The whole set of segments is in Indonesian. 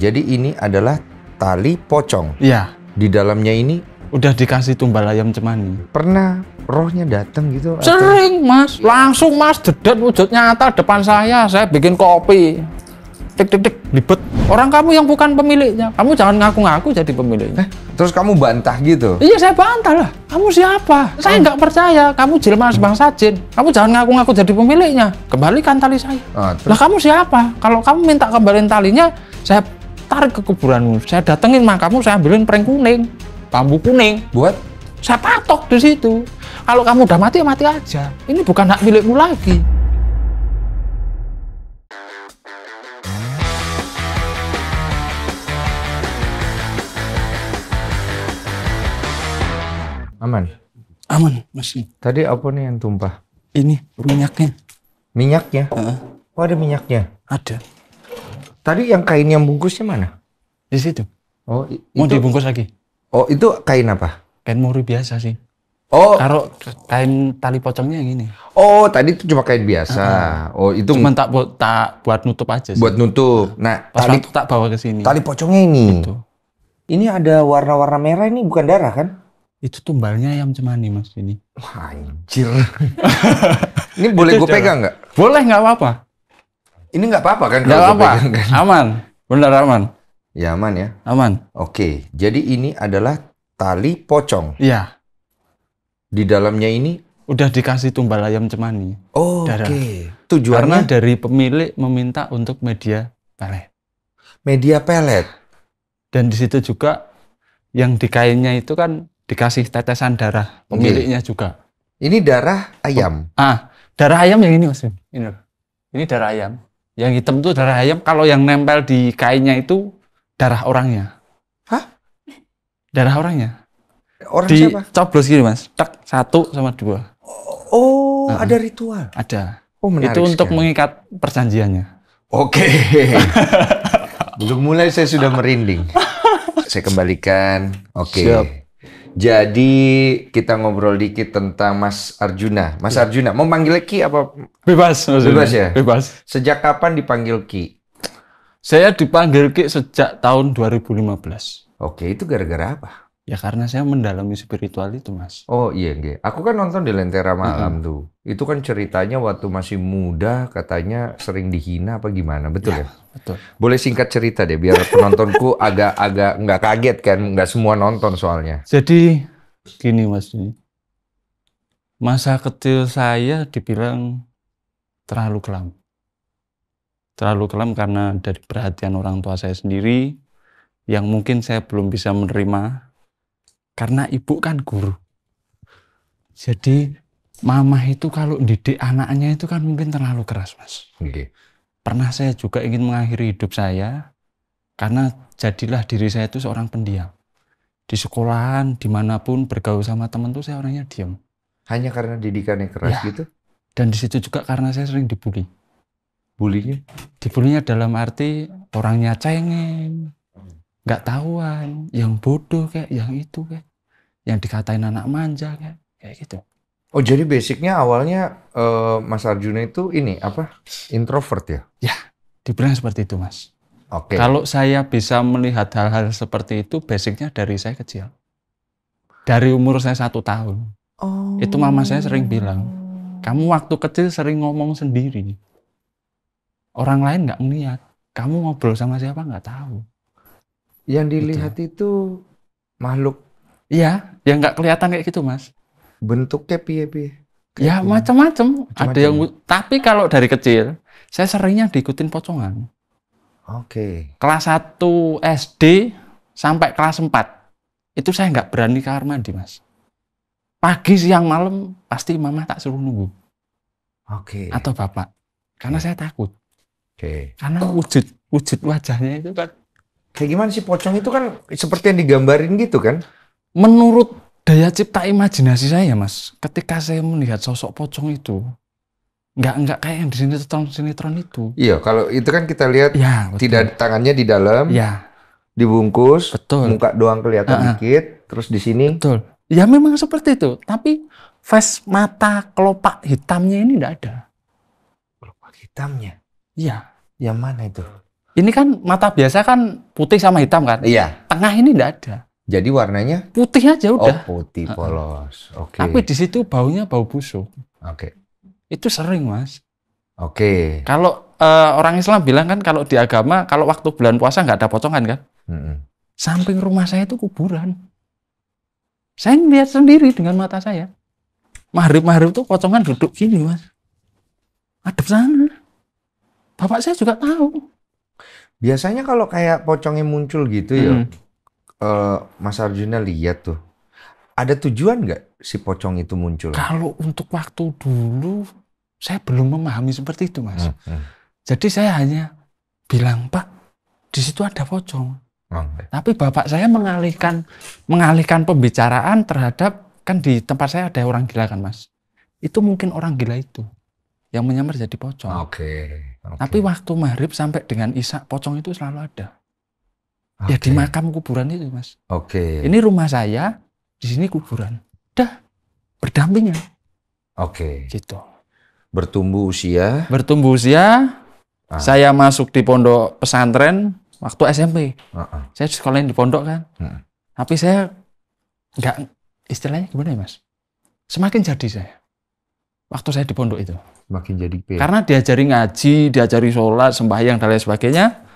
Jadi ini adalah tali pocong. Iya. Di dalamnya ini udah dikasih tumbal ayam cemani. Pernah rohnya datang gitu? Sering, atau? Mas. Langsung Mas dedet wujud nyata depan saya. Saya bikin kopi. Tik tik tik libet. Orang kamu yang bukan pemiliknya. Kamu jangan ngaku-ngaku jadi pemiliknya. Eh, terus kamu bantah gitu? Iya, saya bantah lah. Kamu siapa? Saya nggak percaya. Kamu jelma Bang Sajin. Kamu jangan ngaku-ngaku jadi pemiliknya. Kembalikan tali saya. Ah, terus? lah kamu siapa? Kalau kamu minta kembaliin talinya, saya tarik ke kuburanmu, saya datengin makammu, saya ambilin prank kuning, bambu kuning, buat saya patok di situ. Kalau kamu udah mati ya mati aja. Ini bukan hak milikmu lagi. Aman. Aman, masih. Tadi apa nih yang tumpah? Ini minyaknya. Minyaknya? Uh. Oh ada minyaknya? Ada. Tadi yang kain yang bungkusnya mana? Di situ. Oh, itu, mau dibungkus lagi. Oh, itu kain apa? Kain muri biasa sih. Oh, taruh kain tali pocongnya yang ini. Oh, tadi itu cuma kain biasa. Uh, oh, itu cuma tak buat tak buat nutup aja. Sih. Buat nutup. Nah, Pas tali tak bawa ke sini. Tali pocongnya ini. Itu. Ini ada warna-warna merah ini bukan darah kan? Itu tumbalnya ayam cemani mas ini. Wah, anjir. ini boleh gue pegang nggak? Boleh nggak apa-apa. Ini nggak apa-apa kan? Nggak apa-apa, kan? aman, benar aman. Ya aman ya. Aman. Oke, jadi ini adalah tali pocong. Iya. Di dalamnya ini udah dikasih tumbal ayam cemani. Oh, Oke. Okay. Tujuannya Karena dari pemilik meminta untuk media pelet. Media pelet. Dan di situ juga yang di kainnya itu kan dikasih tetesan darah pemiliknya okay. juga. Ini darah ayam. Ah, darah ayam yang ini Mas. Ini. Ini darah ayam. Yang hitam itu darah ayam, kalau yang nempel di kainnya itu darah orangnya. Hah? Darah orangnya. Orang di siapa? Coblos gini mas, tak satu sama dua. Oh, uh-huh. ada ritual. Ada. Oh, menarik itu sekali. untuk mengikat perjanjiannya. Oke. Okay. Belum mulai saya sudah merinding. saya kembalikan. Oke. Okay. Jadi kita ngobrol dikit tentang Mas Arjuna. Mas ya. Arjuna, mau panggil Ki apa? Bebas. Maksudnya. Bebas ya? Bebas. Sejak kapan dipanggil Ki? Saya dipanggil Ki sejak tahun 2015. Oke, itu gara-gara apa? Ya karena saya mendalami spiritual itu, Mas. Oh iya, iya. Aku kan nonton di Lentera Malam mm -hmm. tuh. Itu kan ceritanya waktu masih muda katanya sering dihina apa gimana, betul ya? ya? Betul. Boleh singkat cerita deh biar penontonku agak-agak nggak kaget kan, nggak semua nonton soalnya. Jadi gini, Mas ini. Masa kecil saya dibilang terlalu kelam. Terlalu kelam karena dari perhatian orang tua saya sendiri yang mungkin saya belum bisa menerima karena ibu kan guru. Jadi mama itu kalau didik anaknya itu kan mungkin terlalu keras, Mas. Okay. Pernah saya juga ingin mengakhiri hidup saya karena jadilah diri saya itu seorang pendiam. Di sekolahan, dimanapun bergaul sama temen tuh saya orangnya diam. Hanya karena didikannya keras ya. gitu? Dan di situ juga karena saya sering dibully. Bulinya? Dibulinya dalam arti orangnya cengeng, nggak tahuan, yang bodoh kayak, yang itu kayak yang dikatain anak manja kayak kayak gitu. Oh jadi basicnya awalnya uh, Mas Arjuna itu ini apa introvert ya? Ya, dibilang seperti itu Mas. Oke. Okay. Kalau saya bisa melihat hal-hal seperti itu, basicnya dari saya kecil. Dari umur saya satu tahun. Oh. Itu mama saya sering bilang, kamu waktu kecil sering ngomong sendiri. Orang lain nggak melihat Kamu ngobrol sama siapa nggak tahu. Yang gitu. dilihat gitu. itu makhluk Iya, yang nggak kelihatan kayak gitu, Mas. Bentuknya piye piye? Ya macam-macam. Ada yang ya? tapi kalau dari kecil saya seringnya diikutin pocongan. Oke. Okay. Kelas 1 SD sampai kelas 4 itu saya nggak berani kamar mandi, Mas. Pagi, siang, malam pasti mama tak suruh nunggu. Oke. Okay. Atau bapak. Karena okay. saya takut. Oke. Okay. Karena wujud wujud wajahnya itu kan kayak gimana sih pocong itu kan seperti yang digambarin gitu kan? menurut daya cipta imajinasi saya ya, mas ketika saya melihat sosok pocong itu nggak nggak kayak yang di sini sinetron sinetron itu iya kalau itu kan kita lihat ya, tidak tangannya di dalam ya dibungkus betul muka doang kelihatan uh -huh. dikit terus di sini betul ya memang seperti itu tapi face mata kelopak hitamnya ini tidak ada kelopak hitamnya iya yang mana itu ini kan mata biasa kan putih sama hitam kan iya tengah ini tidak ada jadi warnanya putih aja oh, udah. Oh, putih polos. Oke. Okay. Tapi di situ baunya bau busuk. Oke. Okay. Itu sering, Mas. Oke. Okay. Kalau uh, orang Islam bilang kan kalau di agama kalau waktu bulan puasa nggak ada pocongan kan? Mm-hmm. Samping rumah saya itu kuburan. Saya melihat sendiri dengan mata saya. Mahrib-mahrib tuh pocongan duduk gini, Mas. Adep sana. Bapak saya juga tahu. Biasanya kalau kayak pocongnya muncul gitu mm. ya, hmm uh, Mas Arjuna lihat tuh, ada tujuan nggak si pocong itu muncul? Kalau untuk waktu dulu, saya belum memahami seperti itu, Mas. Hmm, hmm. Jadi saya hanya bilang, Pak, di situ ada pocong. Oh, Tapi bapak saya mengalihkan mengalihkan pembicaraan terhadap kan di tempat saya ada orang gila kan, Mas. Itu mungkin orang gila itu yang menyamar jadi pocong. Oke. Okay. Okay. Tapi waktu maghrib sampai dengan isak pocong itu selalu ada. Okay. Ya di makam kuburan itu, Mas. Oke. Okay. Ini rumah saya, di sini kuburan. Dah berdampingan. Oke. Okay. Gitu. Bertumbuh usia. Bertumbuh usia. Ah. Saya masuk di pondok pesantren waktu SMP. Ah Saya sekolahin di pondok kan. Tapi saya nggak istilahnya gimana ya, Mas? Semakin jadi saya. Waktu saya di pondok itu. Makin jadi. Pay. Karena diajari ngaji, diajari sholat, sembahyang dan lain sebagainya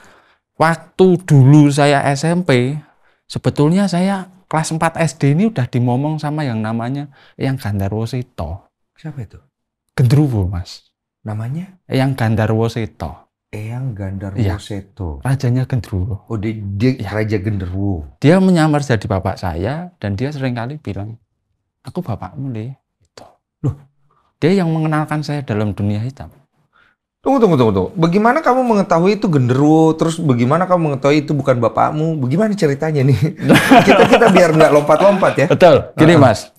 waktu dulu saya SMP, sebetulnya saya kelas 4 SD ini udah dimomong sama yang namanya yang Gandarwo Siapa itu? Gendruwo, Mas. Namanya? Yang Gandarwo Seto. Eyang iya. Gandarwo ya. Seto. Rajanya Gendruwo. Oh, dia, dia ya. Raja Gendruwo. Dia menyamar jadi bapak saya dan dia sering kali bilang, "Aku bapakmu, deh. Itu. Loh, dia yang mengenalkan saya dalam dunia hitam. Tunggu, tunggu, tunggu, tunggu. Bagaimana kamu mengetahui itu genderuwo? Terus bagaimana kamu mengetahui itu bukan bapakmu? Bagaimana ceritanya nih? kita kita biar nggak lompat-lompat ya. Betul. Gini uh -huh. mas,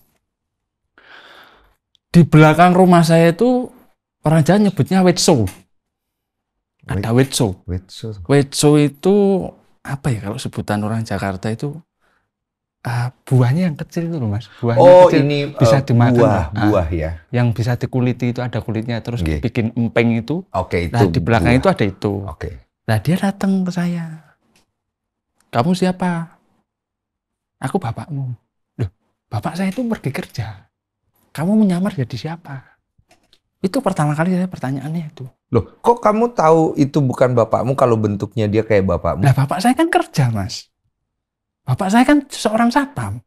di belakang rumah saya itu orang Jawa nyebutnya wetso. Ada wetso. Wetso. Wetso itu apa ya kalau sebutan orang Jakarta itu uh, buahnya yang kecil itu loh mas. Buahnya oh kecil, ini bisa uh, dimakan. Buah, nah, buah ya. Yang bisa dikuliti itu ada kulitnya terus okay. bikin empeng itu. Oke okay, nah, itu. Nah di belakang buah. itu ada itu. Oke. Okay. Nah dia datang ke saya. Kamu siapa? Aku bapakmu. Loh, bapak saya itu pergi kerja. Kamu menyamar jadi siapa? Itu pertama kali saya pertanyaannya itu. Loh, kok kamu tahu itu bukan bapakmu kalau bentuknya dia kayak bapakmu? Nah, bapak saya kan kerja, Mas. Bapak saya kan seorang satpam.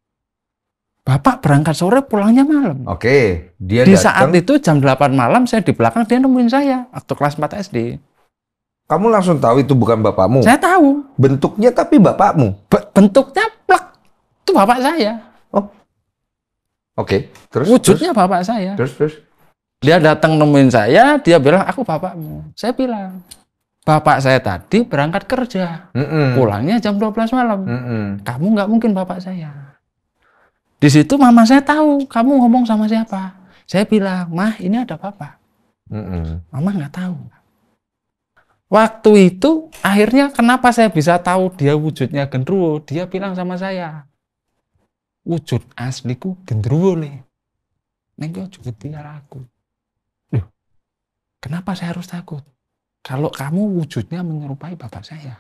Bapak berangkat sore pulangnya malam. Oke, dia Di saat itu jam 8 malam saya di belakang dia nemuin saya waktu kelas 4 SD. Kamu langsung tahu itu bukan bapakmu? Saya tahu. Bentuknya tapi bapakmu. bentuknya plak. Itu bapak saya. Oh. Oke, terus wujudnya terus, bapak saya. Terus terus dia datang nemuin saya, dia bilang aku bapakmu. Saya bilang, bapak saya tadi berangkat kerja, Mm-mm. pulangnya jam 12 malam. Mm-mm. Kamu nggak mungkin bapak saya. Di situ mama saya tahu kamu ngomong sama siapa. Saya bilang, mah ini ada bapak. Mm-mm. Mama nggak tahu. Waktu itu akhirnya kenapa saya bisa tahu dia wujudnya gendruwo? Dia bilang sama saya, wujud asliku gendruwo nih. Neng juga tinggal aku. Loh, kenapa saya harus takut? kalau kamu wujudnya menyerupai bapak saya.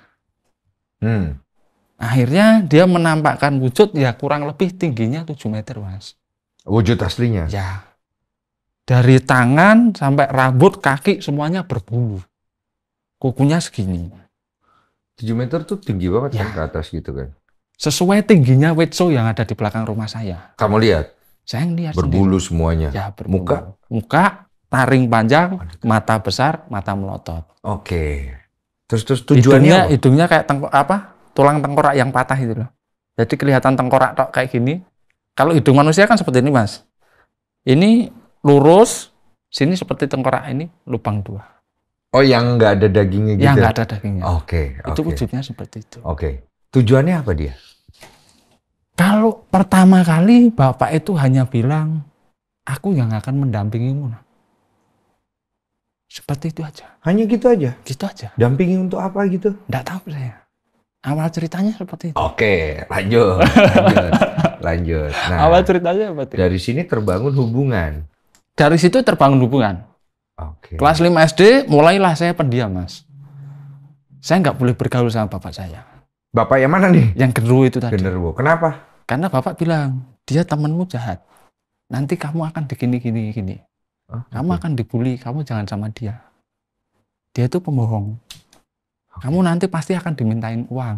Hmm. Akhirnya dia menampakkan wujud ya kurang lebih tingginya 7 meter, Mas. Wujud aslinya? Ya. Dari tangan sampai rambut, kaki semuanya berbulu. Kukunya segini. 7 meter tuh tinggi banget kan ya. ke atas gitu kan? Sesuai tingginya Wetso yang ada di belakang rumah saya. Kamu lihat? Saya yang lihat Berbulu sendiri. semuanya. Ya, berbulu. Muka? Muka, taring panjang, mata besar, mata melotot. Oke. Terus terus tujuannya hidungnya, hidungnya kayak tengkorak apa? Tulang tengkorak yang patah itu loh. Jadi kelihatan tengkorak tok kayak gini. Kalau hidung manusia kan seperti ini, Mas. Ini lurus, sini seperti tengkorak ini lubang dua. Oh, yang enggak ada dagingnya gitu. Yang enggak ada dagingnya. Oke. Okay, itu okay. wujudnya seperti itu. Oke. Okay. Tujuannya apa dia? Kalau pertama kali bapak itu hanya bilang, aku yang akan mendampingimu. Seperti itu aja. Hanya gitu aja? Gitu aja. Dampingi untuk apa gitu? Nggak tahu saya. Awal ceritanya seperti itu. Oke, lanjut. Lanjut. lanjut. Nah, Awal ceritanya seperti itu. Dari sini terbangun hubungan. Dari situ terbangun hubungan. Oke. Kelas 5 SD mulailah saya pendiam, Mas. Saya nggak boleh bergaul sama bapak saya. Bapak yang mana nih? Yang genderuwo itu tadi. Genderuwo. Kenapa? Karena bapak bilang, dia temanmu jahat. Nanti kamu akan digini-gini-gini kamu akan dibully, kamu jangan sama dia. Dia itu pembohong. Okay. Kamu nanti pasti akan dimintain uang.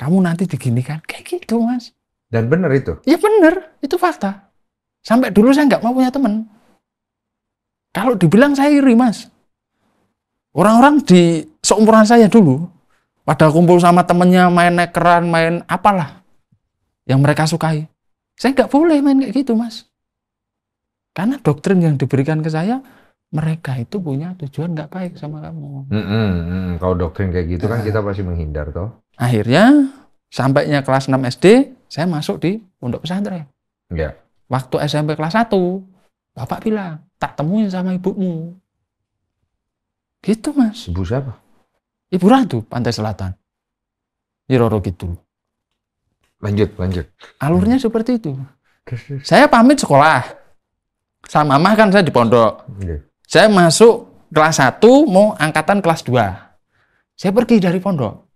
Kamu nanti diginikan, kayak gitu mas. Dan benar itu? ya benar, itu fakta. Sampai dulu saya nggak mau punya teman. Kalau dibilang saya iri mas. Orang-orang di seumuran saya dulu, pada kumpul sama temennya main nekeran, main apalah yang mereka sukai. Saya nggak boleh main kayak gitu mas. Karena doktrin yang diberikan ke saya mereka itu punya tujuan nggak baik sama kamu. Mm -mm, Kalau doktrin kayak gitu kan nah. kita pasti menghindar toh. Akhirnya sampainya kelas 6 SD, saya masuk di pondok pesantren. Ya. Waktu SMP kelas 1, bapak bilang, tak temuin sama ibumu. Gitu mas. Ibu siapa? Ibu Ratu, Pantai Selatan. Nyiroro gitu. Lanjut, lanjut. Alurnya hmm. seperti itu. Saya pamit sekolah sama mama kan saya di pondok. Yeah. Saya masuk kelas 1 mau angkatan kelas 2. Saya pergi dari pondok.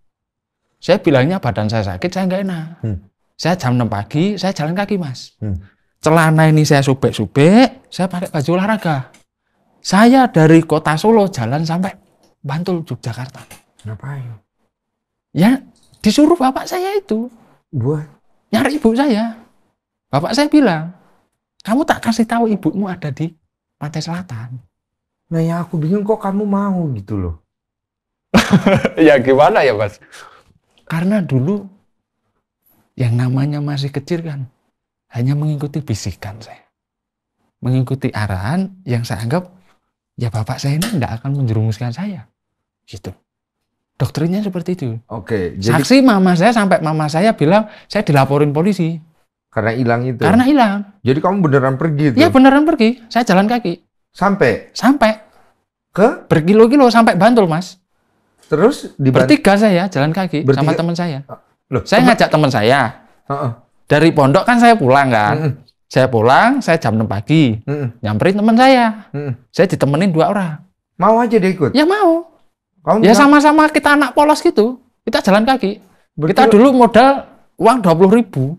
Saya bilangnya badan saya sakit, saya nggak enak. Hmm. Saya jam 6 pagi, saya jalan kaki, Mas. Hmm. Celana ini saya sobek-sobek, saya pakai baju olahraga. Saya dari kota Solo jalan sampai Bantul, Yogyakarta. Ngapain? Ya, disuruh bapak saya itu. Buat? Nyari ibu saya. Bapak saya bilang, kamu tak kasih tahu ibumu ada di Pantai Selatan. Nah yang aku bingung kok kamu mau gitu loh. ya gimana ya mas? Karena dulu yang namanya masih kecil kan hanya mengikuti bisikan saya. Mengikuti arahan yang saya anggap ya bapak saya ini tidak akan menjerumuskan saya. Gitu. Doktrinnya seperti itu. Oke. Jadi... Saksi mama saya sampai mama saya bilang saya dilaporin polisi. Karena hilang itu. Karena hilang. Jadi kamu beneran pergi itu? Iya beneran pergi. Saya jalan kaki. Sampai? Sampai. Ke? Berkilo-kilo sampai Bantul, Mas. Terus di Bertiga saya jalan kaki Bertiga? sama teman saya. Ah, loh, saya temen... ngajak teman saya. Uh -uh. Dari pondok kan saya pulang kan. Uh -uh. Saya pulang, saya jam 6 pagi. Uh -uh. Nyamperin teman saya. Uh -uh. Saya ditemenin dua orang. Mau aja dia ikut? Ya mau. Kamu ya sama-sama kita anak polos gitu. Kita jalan kaki. Betul. Kita dulu modal uang dua puluh ribu.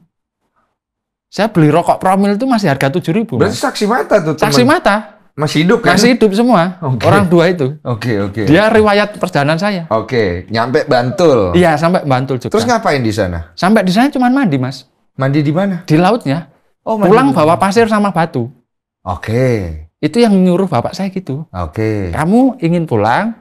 Saya beli rokok promil itu masih harga tujuh ribu. Berarti mas. saksi mata tuh. Temen. Saksi mata. Masih hidup kan? Masih hidup semua. Okay. Orang dua itu. Oke, okay, oke. Okay. Dia riwayat perjalanan saya. Oke, okay. nyampe Bantul. Iya, sampai Bantul juga. Terus ngapain di sana? Sampai di sana cuma mandi, Mas. Mandi di mana? Di lautnya. Oh, mandi. Pulang bawa pasir sama batu. Oke. Okay. Itu yang nyuruh bapak saya gitu. Oke. Okay. Kamu ingin pulang,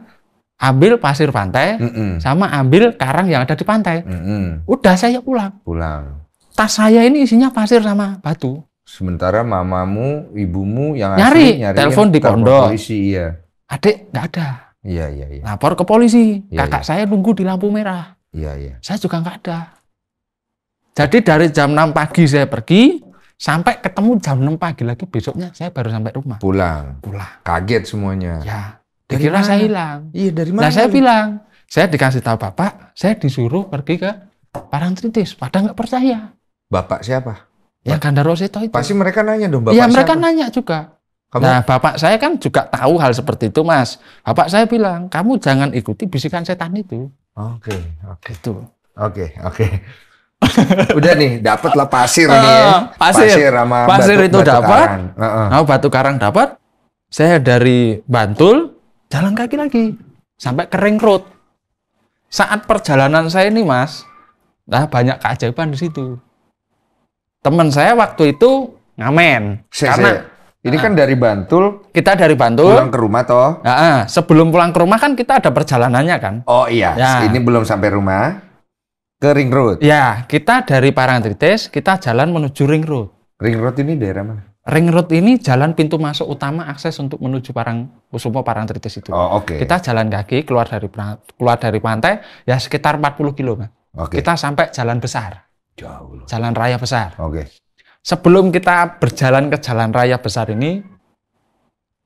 ambil pasir pantai, mm -mm. sama ambil karang yang ada di pantai. Mm -mm. Udah saya pulang. Pulang tas saya ini isinya pasir sama batu. Sementara mamamu, ibumu yang nyari, asli, nyari telepon di pondok. Polisi, iya. Adik nggak ada. Iya, iya, iya. Lapor ke polisi. Iya, iya. Kakak iya. saya nunggu di lampu merah. Iya, iya. Saya juga nggak ada. Jadi dari jam 6 pagi saya pergi, sampai ketemu jam 6 pagi lagi besoknya saya baru sampai rumah. Pulang. Pulang. Kaget semuanya. Ya. Dikira saya hilang. Iya, dari mana? Nah, saya bilang, saya dikasih tahu Bapak, saya disuruh pergi ke Parangtritis. Padahal nggak percaya bapak siapa? Ya Gandaro Seto itu. Pasti mereka nanya dong bapak ya, siapa? mereka nanya juga. Kamu? Nah, bapak saya kan juga tahu hal seperti itu, Mas. Bapak saya bilang, kamu jangan ikuti bisikan setan itu. Oke, oke. Itu. Oke, oke. udah nih, dapat lah pasir uh, nih ya. Ah, pasir, pasir sama pasir batu, itu dapat. Karang. Uh -uh. Nah, batu karang dapat. Saya dari Bantul jalan kaki lagi sampai ke Ring Road. Saat perjalanan saya ini, Mas, nah banyak keajaiban di situ teman saya waktu itu ngamen saya, karena ini uh, kan dari Bantul kita dari Bantul pulang ke rumah toh uh, uh, sebelum pulang ke rumah kan kita ada perjalanannya kan oh iya ya. ini belum sampai rumah ke ring road ya kita dari Parangtritis kita jalan menuju ring road ring road ini daerah mana Ring road ini jalan pintu masuk utama akses untuk menuju Parang Kusumo Parangtritis itu. Oh, oke. Okay. Kita jalan kaki keluar dari keluar dari pantai ya sekitar 40 kilo, kilometer Okay. Kita sampai jalan besar. Jauh. Jalan raya besar. Oke. Okay. Sebelum kita berjalan ke jalan raya besar ini,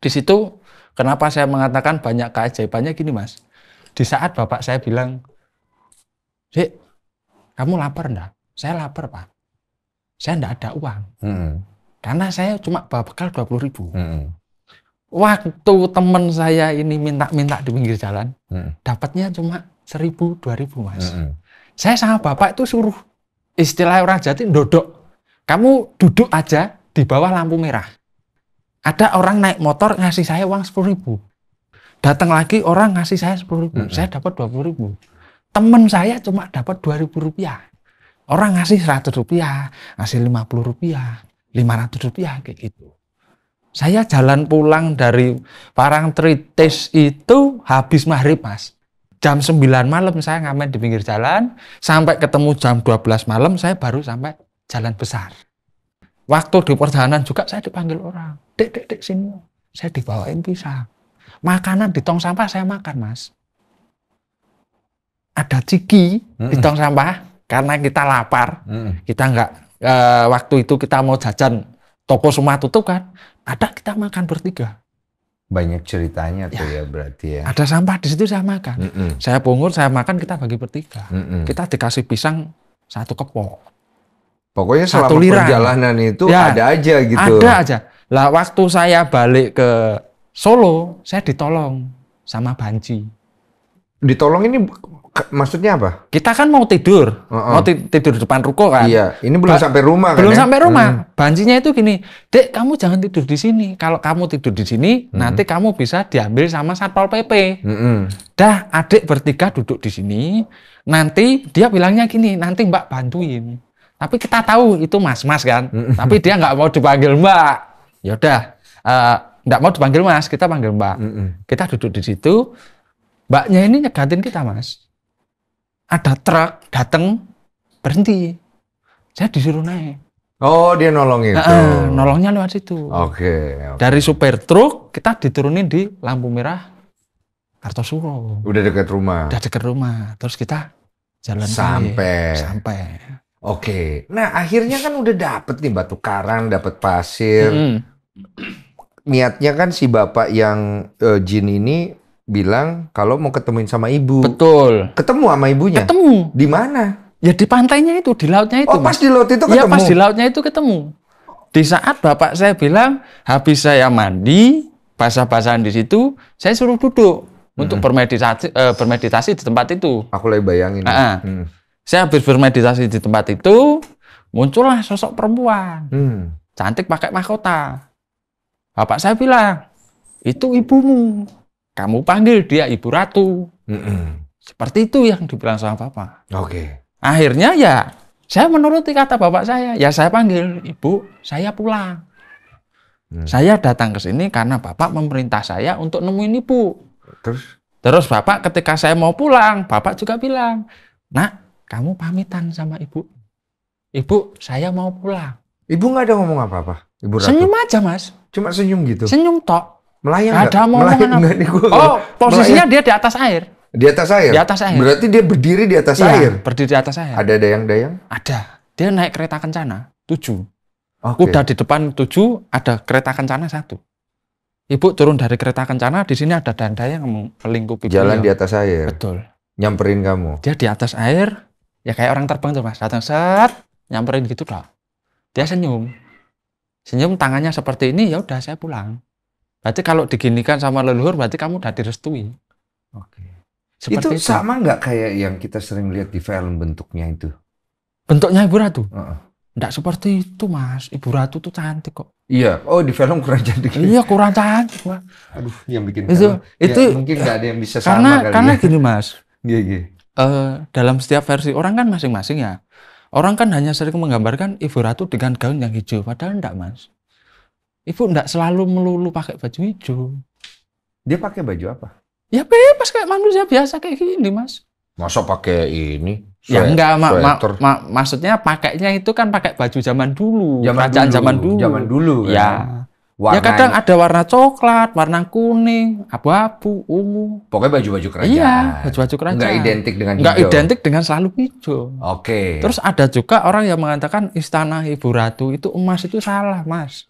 di situ kenapa saya mengatakan banyak keajaibannya gini mas. Di saat bapak saya bilang, Dek, kamu lapar enggak? Saya lapar pak. Saya enggak ada uang. Hmm. Karena saya cuma bawa bekal 20 ribu. Hmm waktu teman saya ini minta-minta di pinggir jalan, hmm. dapatnya cuma seribu dua ribu mas. Hmm. Saya sama bapak itu suruh istilah orang jati duduk Kamu duduk aja di bawah lampu merah. Ada orang naik motor ngasih saya uang sepuluh ribu. Datang lagi orang ngasih saya sepuluh ribu. hmm Saya dapat dua puluh ribu. teman saya cuma dapat dua ribu rupiah. Orang ngasih seratus rupiah, ngasih lima puluh rupiah, lima ratus rupiah kayak gitu. Saya jalan pulang dari Parangtritis itu habis maghrib mas jam 9 malam saya ngamen di pinggir jalan, sampai ketemu jam 12 malam saya baru sampai jalan besar. Waktu di perjalanan juga saya dipanggil orang, dek dek dek sini, saya dibawain pisang. Makanan di tong sampah saya makan mas. Ada ciki di tong sampah karena kita lapar, kita nggak e, waktu itu kita mau jajan toko semua tutup kan, ada kita makan bertiga. Banyak ceritanya tuh ya, ya berarti ya. Ada sampah di situ saya makan. Mm -mm. Saya pungut, saya makan, kita bagi bertiga. Mm -mm. Kita dikasih pisang satu kepok. Pokoknya selama satu lirang. perjalanan itu ya, ada aja gitu. Ada aja. Lah waktu saya balik ke Solo, saya ditolong sama Banci. Ditolong ini Maksudnya apa? Kita kan mau tidur, uh -uh. mau tidur depan ruko kan. Iya, ini belum ba sampai rumah kan. Belum ya? sampai rumah. Hmm. Bancinya itu gini, "Dek, kamu jangan tidur di sini. Kalau kamu tidur di sini, hmm. nanti kamu bisa diambil sama Satpol PP." Hmm. Dah, adik bertiga duduk di sini. Nanti dia bilangnya gini, "Nanti Mbak bantuin." Tapi kita tahu itu mas-mas kan. Hmm. Tapi dia nggak mau dipanggil Mbak. Ya udah, uh, nggak mau dipanggil Mas, kita panggil Mbak. Hmm. Kita duduk di situ. Mbaknya ini nyegatin kita, Mas ada truk datang berhenti. Saya disuruh naik. Oh, dia nolong itu. Nah, nolongnya lewat situ. Oke. Okay, okay. Dari super truk kita diturunin di lampu merah Kartosuro. Udah dekat rumah. Udah dekat rumah. Terus kita jalan sampai. Naik. Sampai. Oke. Okay. Nah, akhirnya kan udah dapet nih batu karang, dapet pasir. Mm -hmm. Niatnya kan si bapak yang uh, jin ini bilang kalau mau ketemuin sama ibu. Betul. Ketemu sama ibunya. Ketemu. Di mana? Ya di pantainya itu, di lautnya itu. Oh, pas di laut itu ketemu. Ya pas di lautnya itu ketemu. Di saat bapak saya bilang habis saya mandi, basah-basahan di situ, saya suruh duduk hmm. untuk bermeditasi eh, bermeditasi di tempat itu. Aku lagi bayangin. Nah, hmm. Saya habis bermeditasi di tempat itu, muncullah sosok perempuan. Hmm. Cantik pakai mahkota. Bapak saya bilang, "Itu ibumu." kamu panggil dia ibu ratu. Mm-mm. Seperti itu yang dibilang sama bapak. Oke. Okay. Akhirnya ya saya menuruti kata bapak saya. Ya saya panggil ibu, saya pulang. Mm. Saya datang ke sini karena bapak memerintah saya untuk nemuin ibu. Terus? Terus bapak ketika saya mau pulang, bapak juga bilang, nak kamu pamitan sama ibu. Ibu, saya mau pulang. Ibu nggak ada ngomong apa-apa? Ibu Ratu. Senyum aja mas. Cuma senyum gitu? Senyum tok. Melayang nggak? Ada melayang nih, gua Oh, posisinya melayang. dia di atas air. Di atas air. Di atas air. Berarti dia berdiri di atas iya, air. Berdiri di atas air. Ada dayang-dayang? Ada. Dia naik kereta kencana tujuh. Okay. Udah di depan tujuh ada kereta kencana satu. Ibu turun dari kereta kencana, di sini ada danda yang melingkupi. Jalan beliau. di atas air. Betul. Nyamperin kamu. Dia di atas air, ya kayak orang terbang tuh mas. Datang set, nyamperin gitu lah. Dia senyum. Senyum tangannya seperti ini, ya udah saya pulang. Berarti kalau diginikan sama leluhur, berarti kamu udah direstui. Oke. Seperti itu, itu. sama nggak kayak yang kita sering lihat di film bentuknya itu? Bentuknya Ibu Ratu? Uh -uh. Nggak seperti itu, Mas. Ibu Ratu tuh cantik kok. Iya. Oh, di film kurang cantik. Iya, kurang cantik, Mas. Aduh, yang bikin itu, film. Ya, itu ya, mungkin nggak ada yang bisa karena, sama kali Karena ya. gini, Mas. Iya, iya. Uh, dalam setiap versi orang kan masing-masing ya. Orang kan hanya sering menggambarkan Ibu Ratu dengan gaun yang hijau, padahal enggak, Mas. Ibu enggak selalu melulu pakai baju hijau. Dia pakai baju apa? Ya bebas kayak manusia biasa kayak gini, Mas. Masa pakai ini? Sweat, ya enggak, ma ma ma maksudnya pakainya itu kan pakai baju zaman dulu, zaman kerajaan dulu, zaman dulu. Zaman dulu kan? Ya. ya warna ya kadang ada warna coklat, warna kuning, abu-abu, ungu. Pokoknya baju-baju kerajaan. Iya, baju-baju kerajaan. Enggak identik dengan Enggak hijau. identik dengan selalu hijau. Oke. Okay. Terus ada juga orang yang mengatakan istana Ibu Ratu itu emas itu salah, Mas.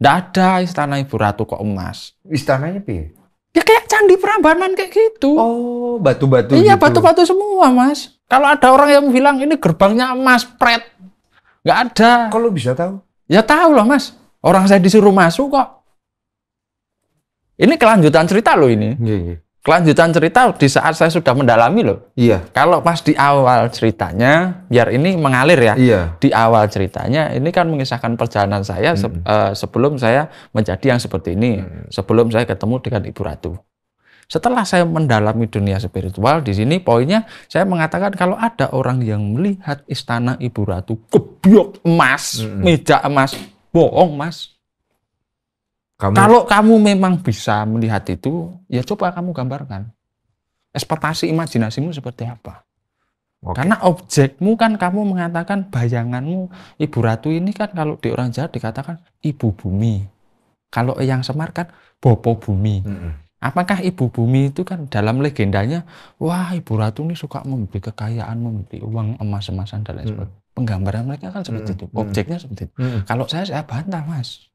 Tidak ada istana Ibu Ratu kok emas. Istananya pi Ya kayak candi Prambanan kayak gitu. Oh, batu-batu. Iya, gitu. batu-batu semua, Mas. Kalau ada orang yang bilang ini gerbangnya emas, pret. Nggak ada. Kalau bisa tahu? Ya tahu lah, Mas. Orang saya disuruh masuk kok. Ini kelanjutan cerita loh ini. Iya, iya kelanjutan cerita di saat saya sudah mendalami loh. Iya. Kalau pas di awal ceritanya, biar ini mengalir ya. Iya. Di awal ceritanya, ini kan mengisahkan perjalanan saya se uh, sebelum saya menjadi yang seperti ini, hmm. sebelum saya ketemu dengan Ibu Ratu. Setelah saya mendalami dunia spiritual di sini, poinnya saya mengatakan kalau ada orang yang melihat istana Ibu Ratu kebiok emas, hmm. meja emas, bohong mas kamu... Kalau kamu memang bisa melihat itu, ya coba kamu gambarkan. Ekspektasi imajinasimu seperti apa? Okay. Karena objekmu kan kamu mengatakan bayanganmu Ibu Ratu ini kan kalau di orang Jawa dikatakan Ibu Bumi. Kalau yang Semar kan Bopo Bumi. Mm -hmm. Apakah Ibu Bumi itu kan dalam legendanya, wah Ibu Ratu ini suka membeli kekayaan, membeli uang emas-emasan dan lain mm. sebagainya. -hmm. Penggambaran mereka kan seperti mm -hmm. itu, objeknya seperti itu. -hmm. Kalau saya saya bantah mas.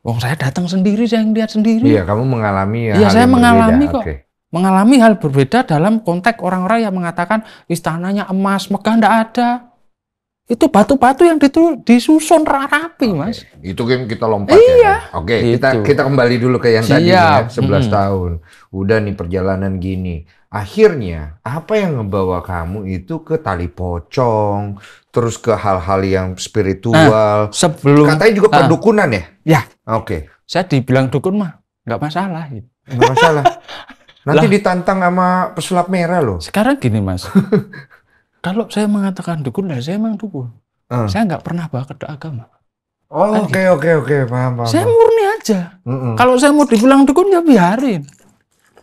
Wong saya datang sendiri, saya yang lihat sendiri. Iya, kamu mengalami ya. Iya, saya mengalami berbeda. kok. Okay. Mengalami hal berbeda dalam konteks orang-orang yang mengatakan istananya emas, megah ndak ada. Itu batu-batu yang ditu, disusun rapi, okay. Mas. Itu game kan kita lompat ya. iya. ya. Oke, okay, kita gitu. kita kembali dulu ke yang Siap. tadi ya, 11 hmm. tahun. Udah nih perjalanan gini akhirnya apa yang ngebawa kamu itu ke tali pocong, terus ke hal-hal yang spiritual. Nah, sebelum katanya juga uh, ah. pendukunan ya? Ya. Oke. Okay. Saya dibilang dukun mah nggak masalah. Gitu. Nggak masalah. Nanti lah, ditantang sama pesulap merah loh. Sekarang gini mas, kalau saya mengatakan dukun lah, saya emang dukun. Uh. Saya nggak pernah bawa ke agama. Oh, kan oke gitu. oke oke paham paham. Saya murni aja. Mm -mm. Kalau saya mau dibilang dukun ya biarin.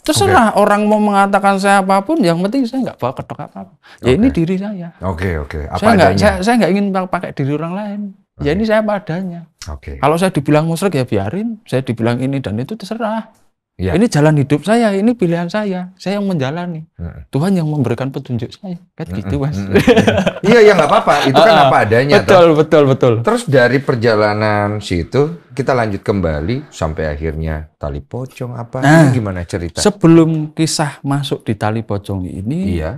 Terserah okay. orang mau mengatakan saya apapun, yang penting saya nggak bawa ketok apa-apa. Ya okay. ini diri saya. Oke, okay, oke. Okay. saya nggak saya, saya nggak ingin pakai diri orang lain. Okay. Ya ini saya padanya. Oke. Okay. Kalau saya dibilang musyrik ya biarin, saya dibilang ini dan itu terserah. Ya. Ini jalan hidup saya, ini pilihan saya, saya yang menjalani. Hmm. Tuhan yang memberikan petunjuk saya, kan hmm, gitu mas. iya, iya nggak apa-apa, itu kan apa adanya. Betul, toh. betul, betul. Terus dari perjalanan situ kita lanjut kembali sampai akhirnya tali pocong apa? Nah, gimana cerita? Sebelum kisah masuk di tali pocong ini, iya.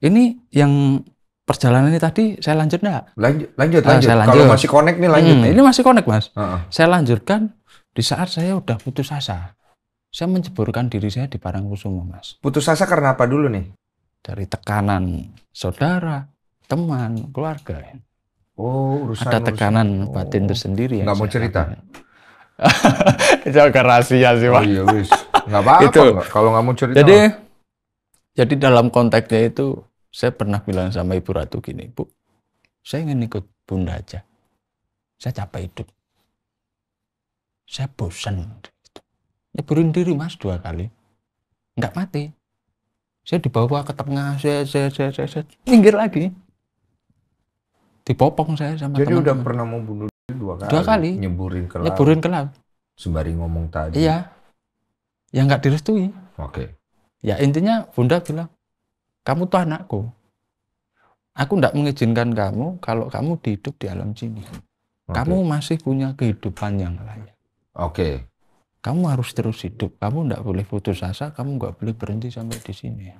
ini yang perjalanan ini tadi saya lanjut nggak? Lanjut, lanjut, nah, lanjut. lanjut. Kalau masih connect nih lanjut. Hmm, Ini masih connect mas. Uh -uh. Saya lanjutkan di saat saya udah putus asa. Saya menceburkan diri saya di kusumo Mas. Putus asa karena apa dulu nih? Dari tekanan saudara, teman, keluarga. Ya. Oh, urusan ada tekanan urusan. batin oh. tersendiri. Nggak mau cerita. Jaga rahasia sih, Pak. Oh iya, wis. Nggak apa-apa kalau nggak mau cerita. Jadi, apa? jadi dalam konteksnya itu, saya pernah bilang sama Ibu Ratu gini, Bu, saya ingin ikut Bunda aja. Saya capek hidup. Saya bosan nyeburin diri mas dua kali nggak mati saya dibawa ke tengah saya saya saya saya, saya pinggir lagi dipopong saya sama jadi teman udah pernah mau bunuh diri dua kali dua kali nyeburin ke laut nyeburin ke laut sembari ngomong tadi iya ya nggak direstui oke ya intinya bunda bilang kamu tuh anakku aku nggak mengizinkan kamu kalau kamu hidup di alam sini okay. kamu masih punya kehidupan yang layak oke okay. Kamu harus terus hidup, kamu tidak boleh putus asa, kamu nggak boleh berhenti sampai di sini.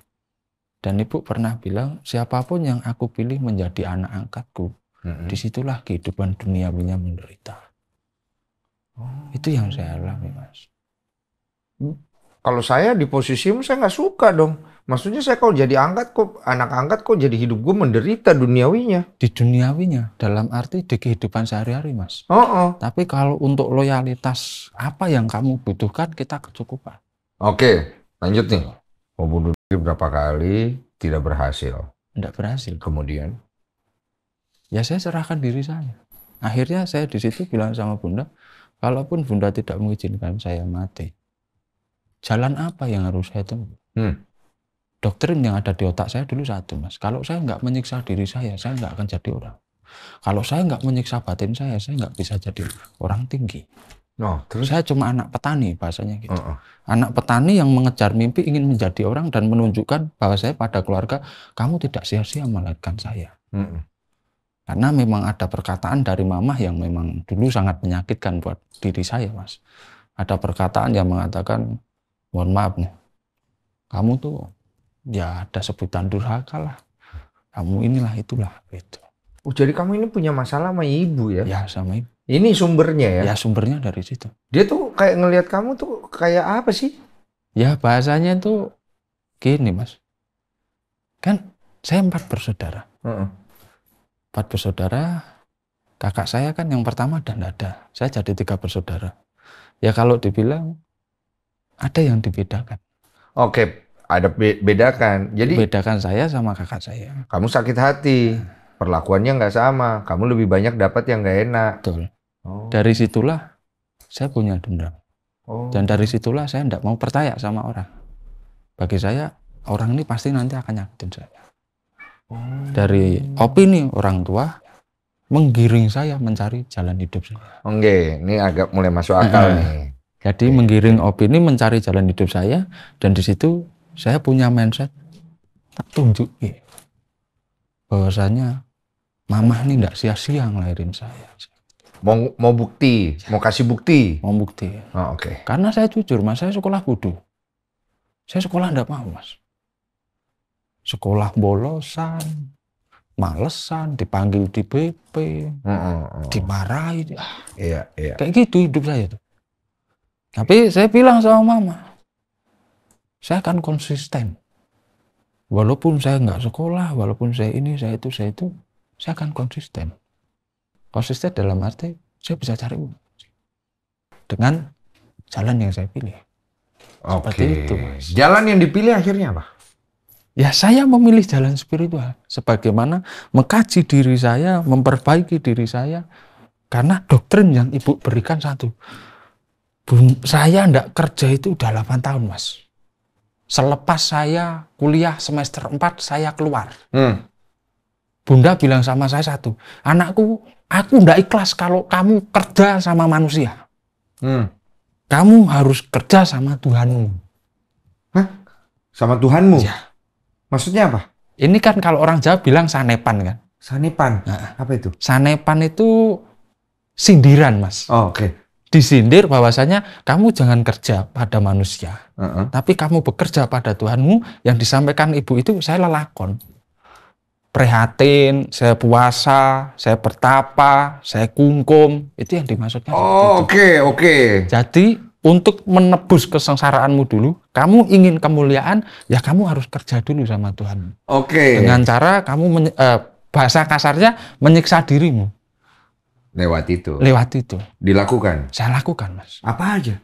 Dan ibu pernah bilang, siapapun yang aku pilih menjadi anak angkatku, mm-hmm. disitulah kehidupan dunia punya menderita. Oh. Itu yang saya alami, mas. Kalau saya di posisimu, saya nggak suka dong Maksudnya saya kalau jadi angkat kok anak angkat kok jadi hidup gue menderita duniawinya. Di duniawinya dalam arti di kehidupan sehari-hari mas. Oh, oh. Tapi kalau untuk loyalitas apa yang kamu butuhkan kita kecukupan. Oke lanjut nih. Mau bunuh diri berapa kali tidak berhasil. Tidak berhasil. Kemudian? Ya saya serahkan diri saya. Akhirnya saya di situ bilang sama bunda, kalaupun bunda tidak mengizinkan saya mati, jalan apa yang harus saya tempuh? Hmm doktrin yang ada di otak saya dulu satu mas kalau saya nggak menyiksa diri saya saya nggak akan jadi orang kalau saya nggak menyiksa batin saya saya nggak bisa jadi orang tinggi no, oh, terus? saya cuma anak petani bahasanya gitu uh -uh. anak petani yang mengejar mimpi ingin menjadi orang dan menunjukkan bahwa saya pada keluarga kamu tidak sia-sia melahirkan saya uh -uh. karena memang ada perkataan dari mamah yang memang dulu sangat menyakitkan buat diri saya mas ada perkataan yang mengatakan mohon maaf nih kamu tuh ya ada sebutan durhaka lah. Kamu inilah itulah itu. Oh, jadi kamu ini punya masalah sama ibu ya? Ya sama ibu. Ini sumbernya ya? Ya sumbernya dari situ. Dia tuh kayak ngelihat kamu tuh kayak apa sih? Ya bahasanya tuh gini mas. Kan saya empat bersaudara. Uh-uh. Empat bersaudara. Kakak saya kan yang pertama dan ada. Saya jadi tiga bersaudara. Ya kalau dibilang ada yang dibedakan. Oke, ada bedakan. Jadi bedakan saya sama kakak saya. Kamu sakit hati, perlakuannya nggak sama. Kamu lebih banyak dapat yang nggak enak. Betul. Oh. Dari situlah saya punya dendam. Oh. Dan dari situlah saya tidak mau percaya sama orang. Bagi saya orang ini pasti nanti akan nyakitin saya. Oh. Dari opini orang tua menggiring saya mencari jalan hidup saya. Oke, okay. ini agak mulai masuk akal nih. Jadi menggiring opini mencari jalan hidup saya dan di situ saya punya mindset tak tunjuk ya. bahwasanya mamah ini tidak sia-sia ngelahirin saya mau mau bukti iya. mau kasih bukti mau bukti oh, oke okay. karena saya jujur mas saya sekolah bodoh saya sekolah tidak mau mas sekolah bolosan malesan dipanggil di BP mm -mm. dimarahi ah, iya, iya. kayak gitu hidup saya tuh tapi saya bilang sama mama saya akan konsisten. Walaupun saya nggak sekolah, walaupun saya ini, saya itu, saya itu, saya akan konsisten. Konsisten dalam arti saya bisa cari uang dengan jalan yang saya pilih. Oke. Okay. Jalan yang dipilih akhirnya apa? Ya saya memilih jalan spiritual sebagaimana mengkaji diri saya, memperbaiki diri saya karena doktrin yang ibu berikan satu. Saya tidak kerja itu udah 8 tahun, Mas selepas saya kuliah semester 4 saya keluar. Hmm. Bunda bilang sama saya satu, anakku, aku ndak ikhlas kalau kamu kerja sama manusia. Hmm. Kamu harus kerja sama Tuhanmu. Hah? Sama Tuhanmu? Ya. Maksudnya apa? Ini kan kalau orang Jawa bilang sanepan kan. Sanepan? Nah, apa itu? Sanepan itu sindiran, Mas. Oh, Oke. Okay disindir bahwasanya kamu jangan kerja pada manusia, uh -huh. tapi kamu bekerja pada Tuhanmu. Yang disampaikan ibu itu saya lelakon, prihatin, saya puasa, saya bertapa, saya kungkum, itu yang dimaksudnya. Oh oke oke. Okay, okay. Jadi untuk menebus kesengsaraanmu dulu, kamu ingin kemuliaan, ya kamu harus kerja dulu sama Tuhan. Oke. Okay. Dengan cara kamu eh, bahasa kasarnya menyiksa dirimu. Lewat itu. Lewat itu. Dilakukan. Saya lakukan, Mas. Apa aja?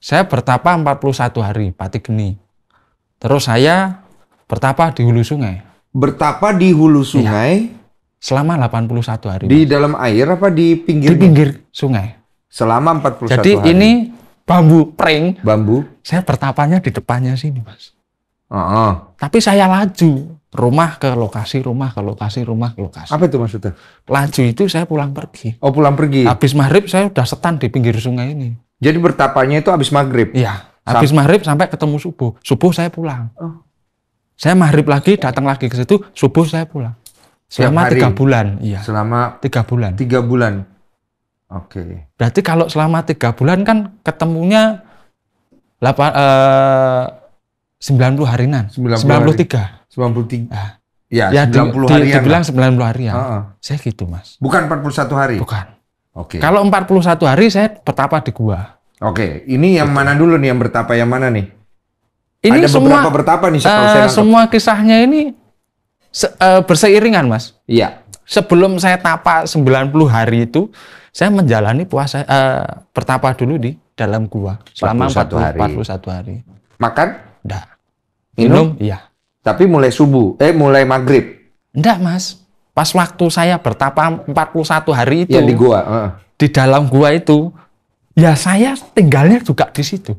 Saya bertapa 41 hari, Pati Geni. Terus saya bertapa di hulu sungai. Bertapa di hulu iya. sungai? Iya. Selama 81 hari. Di mas. dalam air apa di pinggir? Di pinggir sungai. Selama 41 Jadi hari. Jadi ini bambu pring. Bambu. Saya bertapanya di depannya sini, Mas. Uh-huh. Tapi saya laju rumah ke lokasi, rumah ke lokasi, rumah ke lokasi. Apa itu maksudnya? Laju itu saya pulang pergi. Oh pulang pergi. Habis maghrib saya udah setan di pinggir sungai ini. Jadi bertapanya itu habis maghrib? Iya. Habis maghrib sampai ketemu subuh. Subuh saya pulang. Oh. Saya maghrib lagi, datang lagi ke situ, subuh saya pulang. Selama tiga bulan. Iya. Selama tiga bulan. Tiga bulan. Oke. Okay. Berarti kalau selama tiga bulan kan ketemunya lapa. Eh, 90 hari nan. 90 93. Hari. 93. ya, ya 90 di, harian. Dibilang lah. 90 ya. Uh -uh. Saya gitu, Mas. Bukan 41 hari. Bukan. Oke. Okay. Kalau 41 hari saya bertapa di gua. Oke, okay. ini yang gitu. mana dulu nih yang bertapa yang mana nih? Ini Ada semua, beberapa bertapa nih uh, saya semua kisahnya ini se uh, eh, berseiringan, Mas. Iya. Sebelum saya tapa 90 hari itu, saya menjalani puasa uh, bertapa dulu di dalam gua selama 41 hari. 41 hari. Makan? Enggak. Minum? Iya. Tapi mulai subuh, eh mulai maghrib? Enggak mas. Pas waktu saya bertapa 41 hari itu. Ya di gua. Uh. Di dalam gua itu, ya saya tinggalnya juga di situ.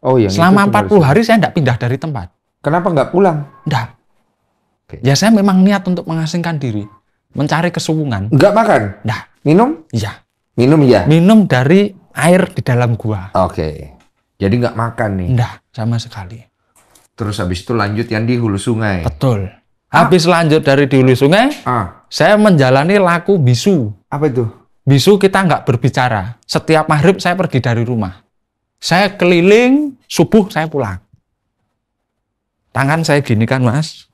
Oh iya. Selama 40 hari saya enggak pindah dari tempat. Kenapa enggak pulang? Enggak. Okay. Ya saya memang niat untuk mengasingkan diri, mencari kesubungan Enggak makan? Enggak. Minum? Iya. Minum ya? Minum dari air di dalam gua. Oke. Jadi enggak makan nih? Enggak sama sekali. Terus habis itu lanjut yang di hulu sungai. Betul. Ah. Habis lanjut dari di hulu sungai, ah. saya menjalani laku bisu. Apa itu? Bisu kita nggak berbicara. Setiap maghrib saya pergi dari rumah. Saya keliling, subuh saya pulang. Tangan saya gini kan mas.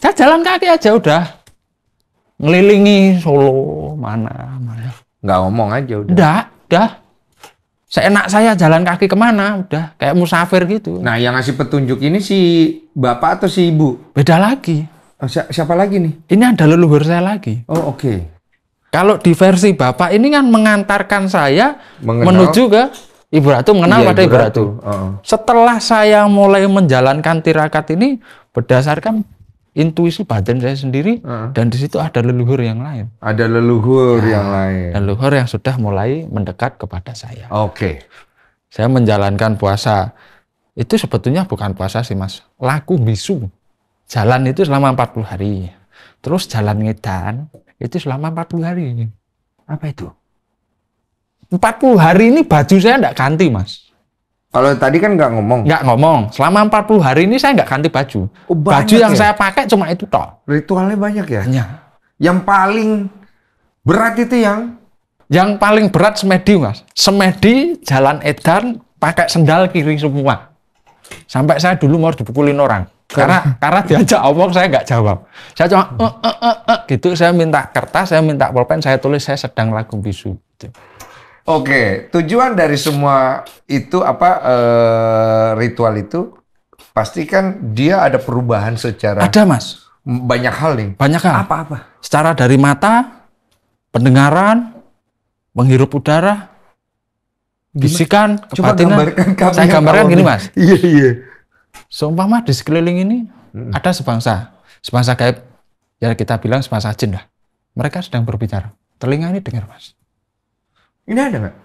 Saya jalan kaki aja udah. Ngelilingi Solo, mana, mana. Nggak ngomong aja udah. Nggak, udah seenak saya jalan kaki kemana udah kayak musafir gitu nah yang ngasih petunjuk ini si bapak atau si ibu beda lagi oh, si siapa lagi nih ini ada leluhur saya lagi oh oke okay. kalau di versi bapak ini kan mengantarkan saya mengenal. menuju ke Ibu Ratu mengenal iya, pada Ibu Ratu. Ratu. Uh -uh. Setelah saya mulai menjalankan tirakat ini berdasarkan intuisi batin saya sendiri uh. dan di situ ada leluhur yang lain. Ada leluhur nah, yang lain. Leluhur yang sudah mulai mendekat kepada saya. Oke. Okay. Saya menjalankan puasa. Itu sebetulnya bukan puasa sih Mas. Laku bisu. Jalan itu selama 40 hari. Terus jalan ngedan itu selama 40 hari. Apa itu? 40 hari ini baju saya tidak ganti Mas. Kalau tadi kan nggak ngomong. Nggak ngomong. Selama 40 hari ini saya nggak ganti baju. Oh, baju yang ya? saya pakai cuma itu toh. Ritualnya banyak ya? Banyak. Yang paling berat itu yang? Yang paling berat semedi mas. Semedi jalan edan pakai sendal kiri semua. Sampai saya dulu mau dipukulin orang. Karena kan. karena diajak omong saya nggak jawab. Saya cuma hmm. eh, eh, eh, eh, gitu. Saya minta kertas, saya minta pulpen, saya tulis saya sedang lagu bisu. Gitu. Oke, okay. tujuan dari semua itu apa uh, ritual itu pasti kan dia ada perubahan secara Ada, Mas. Banyak hal nih. Banyak hal. Apa-apa? Secara dari mata, pendengaran, menghirup udara, bisikan, kepatinan kebatinan. Gambarkan Saya gambarkan gini, Mas. Iya, iya. Seumpama di sekeliling ini hmm. ada sebangsa, sebangsa kayak Ya kita bilang sebangsa jin lah. Mereka sedang berbicara. Telinga ini dengar, Mas ini ada nggak?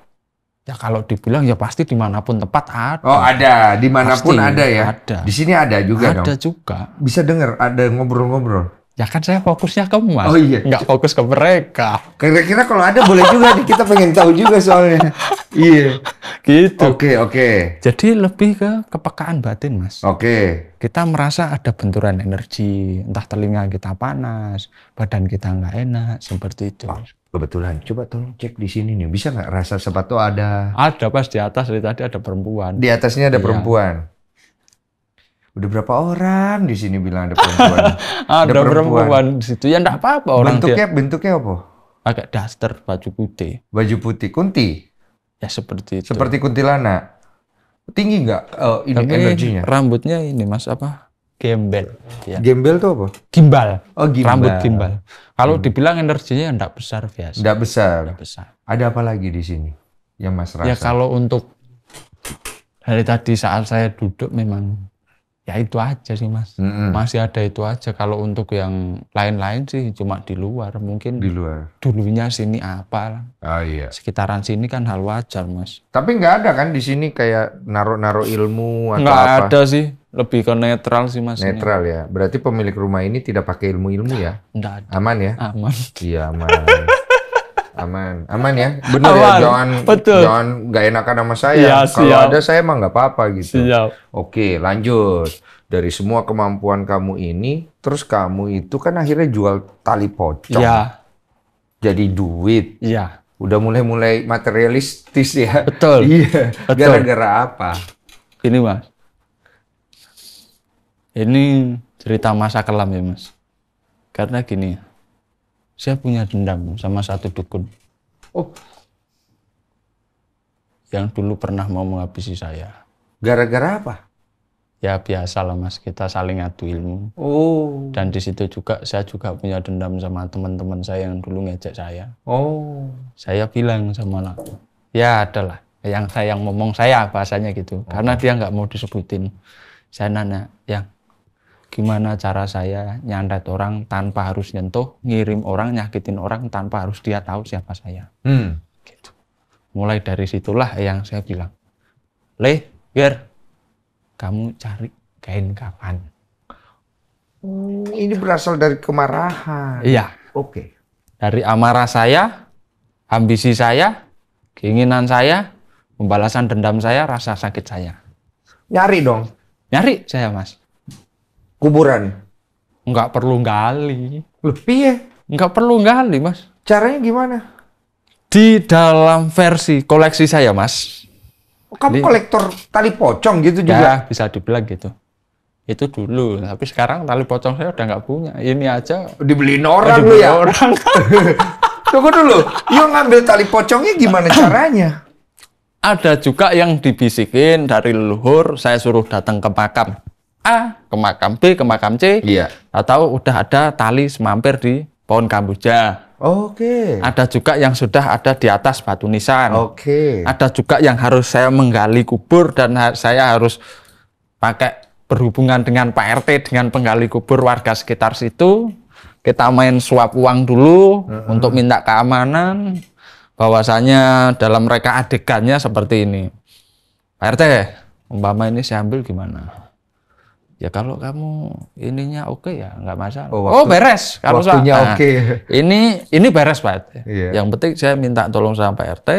Ya kalau dibilang ya pasti dimanapun tepat ada. Oh ada, dimanapun pasti ada ya. Ada. Di sini ada juga ada dong. Ada juga. Bisa dengar ada ngobrol-ngobrol. Ya kan saya fokusnya ke mas. Oh iya. Nggak fokus ke mereka. Kira-kira kalau ada boleh juga nih kita pengen tahu juga soalnya. iya. Gitu. Oke okay, oke. Okay. Jadi lebih ke kepekaan batin mas. Oke. Okay. Kita merasa ada benturan energi, entah telinga kita panas, badan kita nggak enak, seperti itu kebetulan coba tolong cek di sini nih bisa nggak rasa sepatu ada ada pas di atas dari tadi ada perempuan di atasnya ada iya. perempuan udah berapa orang di sini bilang ada perempuan ada, ada perempuan, perempuan di situ ya enggak apa-apa orang bentuknya dia. bentuknya apa agak daster baju putih baju putih kunti ya seperti itu seperti kuntilanak tinggi nggak uh, ini energinya rambutnya ini mas apa Gembel. Ya. Gembel tuh apa? Gimbal. Oh, gimbal. Rambut gimbal. Kalau hmm. dibilang energinya enggak besar biasa. Enggak besar. Enggak besar. Ada apa lagi di sini yang Mas ya, rasa? Ya kalau untuk dari tadi saat saya duduk memang ya itu aja sih mas mm -hmm. masih ada itu aja kalau untuk yang lain-lain sih cuma di luar mungkin di luar dulunya sini apa oh, iya. sekitaran sini kan hal wajar mas tapi nggak ada kan di sini kayak naruh-naruh ilmu atau nggak apa nggak ada sih lebih ke netral sih mas. Netral ya. Berarti pemilik rumah ini tidak pakai ilmu-ilmu ya? Enggak. Aman ya? Aman. Iya aman. aman, aman ya. Benar ya. Jangan Betul. jangan nggak enakan sama saya. Ya, Kalau ada saya emang nggak apa-apa gitu. Siap. Oke, lanjut. Dari semua kemampuan kamu ini, terus kamu itu kan akhirnya jual tali pocong. Iya. Jadi duit. Iya. Udah mulai-mulai materialistis ya. Betul. Iya. Gara-gara apa? Ini mas, ini cerita masa kelam ya mas. Karena gini, saya punya dendam sama satu dukun. Oh. Yang dulu pernah mau menghabisi saya. Gara-gara apa? Ya biasa lah mas, kita saling adu ilmu. Oh. Dan di situ juga saya juga punya dendam sama teman-teman saya yang dulu ngejek saya. Oh. Saya bilang sama anak, ya adalah yang saya yang ngomong saya bahasanya gitu, oh. karena dia nggak mau disebutin. Saya nanya, yang gimana cara saya nyandat orang tanpa harus nyentuh, ngirim orang, nyakitin orang tanpa harus dia tahu siapa saya. Hmm. Gitu. Mulai dari situlah yang saya bilang, leh biar kamu cari kain kapan. Hmm, ini berasal dari kemarahan. Iya. Oke. Okay. Dari amarah saya, ambisi saya, keinginan saya, pembalasan dendam saya, rasa sakit saya. Nyari dong. Nyari saya, Mas kuburan nggak perlu gali lebih ya nggak perlu gali mas caranya gimana di dalam versi koleksi saya mas oh, kamu Jadi, kolektor tali pocong gitu juga ya, bisa dibilang gitu itu dulu tapi sekarang tali pocong saya udah nggak punya ini aja dibeliin orang lu ya orang tunggu dulu yuk ngambil tali pocongnya gimana caranya ada juga yang dibisikin dari leluhur saya suruh datang ke makam A ke makam B ke makam C iya. atau udah ada tali semampir di pohon kamboja Oke. Okay. Ada juga yang sudah ada di atas batu nisan. Oke. Okay. Ada juga yang harus saya menggali kubur dan saya harus pakai berhubungan dengan Pak RT dengan penggali kubur warga sekitar situ. Kita main suap uang dulu uh -huh. untuk minta keamanan bahwasanya dalam mereka adegannya seperti ini. Pak RT, umpama ini saya ambil gimana? Ya kalau kamu ininya oke okay ya nggak masalah. Oh, oh waktu, oh beres. Kalau waktunya nah, oke. okay. Ini ini beres Pak. Yeah. Yang penting saya minta tolong sama Pak RT,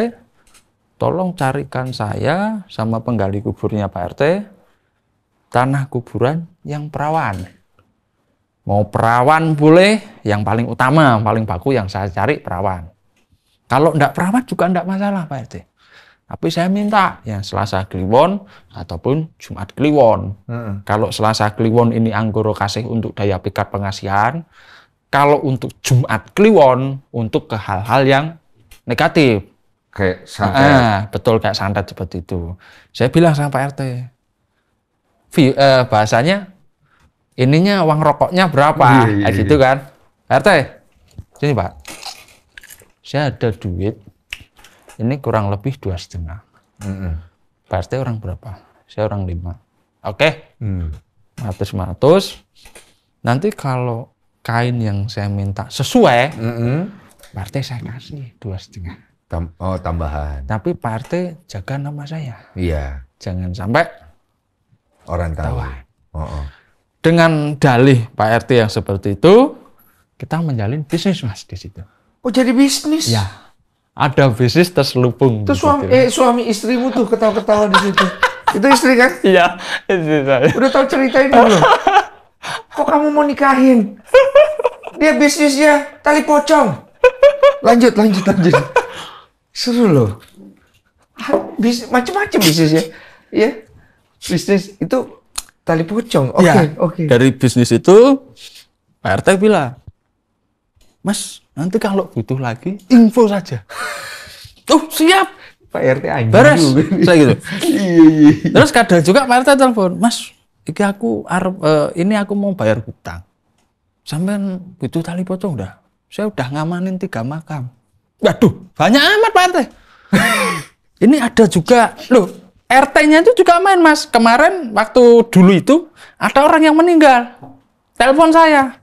tolong carikan saya sama penggali kuburnya Pak RT tanah kuburan yang perawan. Mau perawan boleh, yang paling utama, paling baku yang saya cari perawan. Kalau enggak perawat juga enggak masalah Pak RT tapi saya minta ya Selasa Kliwon ataupun Jumat Kliwon. Hmm. Kalau Selasa Kliwon ini Anggoro Kasih untuk daya pikat pengasihan, kalau untuk Jumat Kliwon untuk ke hal-hal yang negatif. Kayak santet. betul kayak santet seperti itu. Saya bilang sama Pak RT, eh, bahasanya ininya uang rokoknya berapa? Iya, iya, kayak gitu iya. kan. RT, sini Pak. Saya ada duit ini kurang lebih dua setengah. Mm-hmm. Pasti orang berapa? Saya orang lima. Oke, okay? mm. Nanti kalau kain yang saya minta sesuai, mm-hmm. partai saya kasih dua setengah. oh tambahan. Tapi partai jaga nama saya. Iya. Jangan sampai orang tahu. tahu. Oh, oh. Dengan dalih Pak RT yang seperti itu, kita menjalin bisnis mas di situ. Oh jadi bisnis? Ya ada bisnis terselubung. Terus suami, eh, suami istrimu tuh ketawa-ketawa di situ. itu istri kan? Iya, istri saya. Udah tahu cerita ini belum? Kok kamu mau nikahin? Dia bisnisnya tali pocong. Lanjut, lanjut, lanjut. Seru loh. Ah, bis, macam-macam bisnisnya. Ya. Bisnis itu tali pocong. Iya. Oke, okay, ya, oke. Okay. Dari bisnis itu Pak RT bilang, Mas, nanti kalau butuh lagi info saja. oh, siap. Pak RT anjing. Beres. Saya gitu. Iya, iya, iya. Terus kadang juga Pak RT telepon, "Mas, iki aku arep uh, ini aku mau bayar hutang. Sampean butuh tali pocong dah. Saya udah ngamanin tiga makam." Waduh, banyak amat Pak RT. ini ada juga loh RT-nya itu juga main mas kemarin waktu dulu itu ada orang yang meninggal telepon saya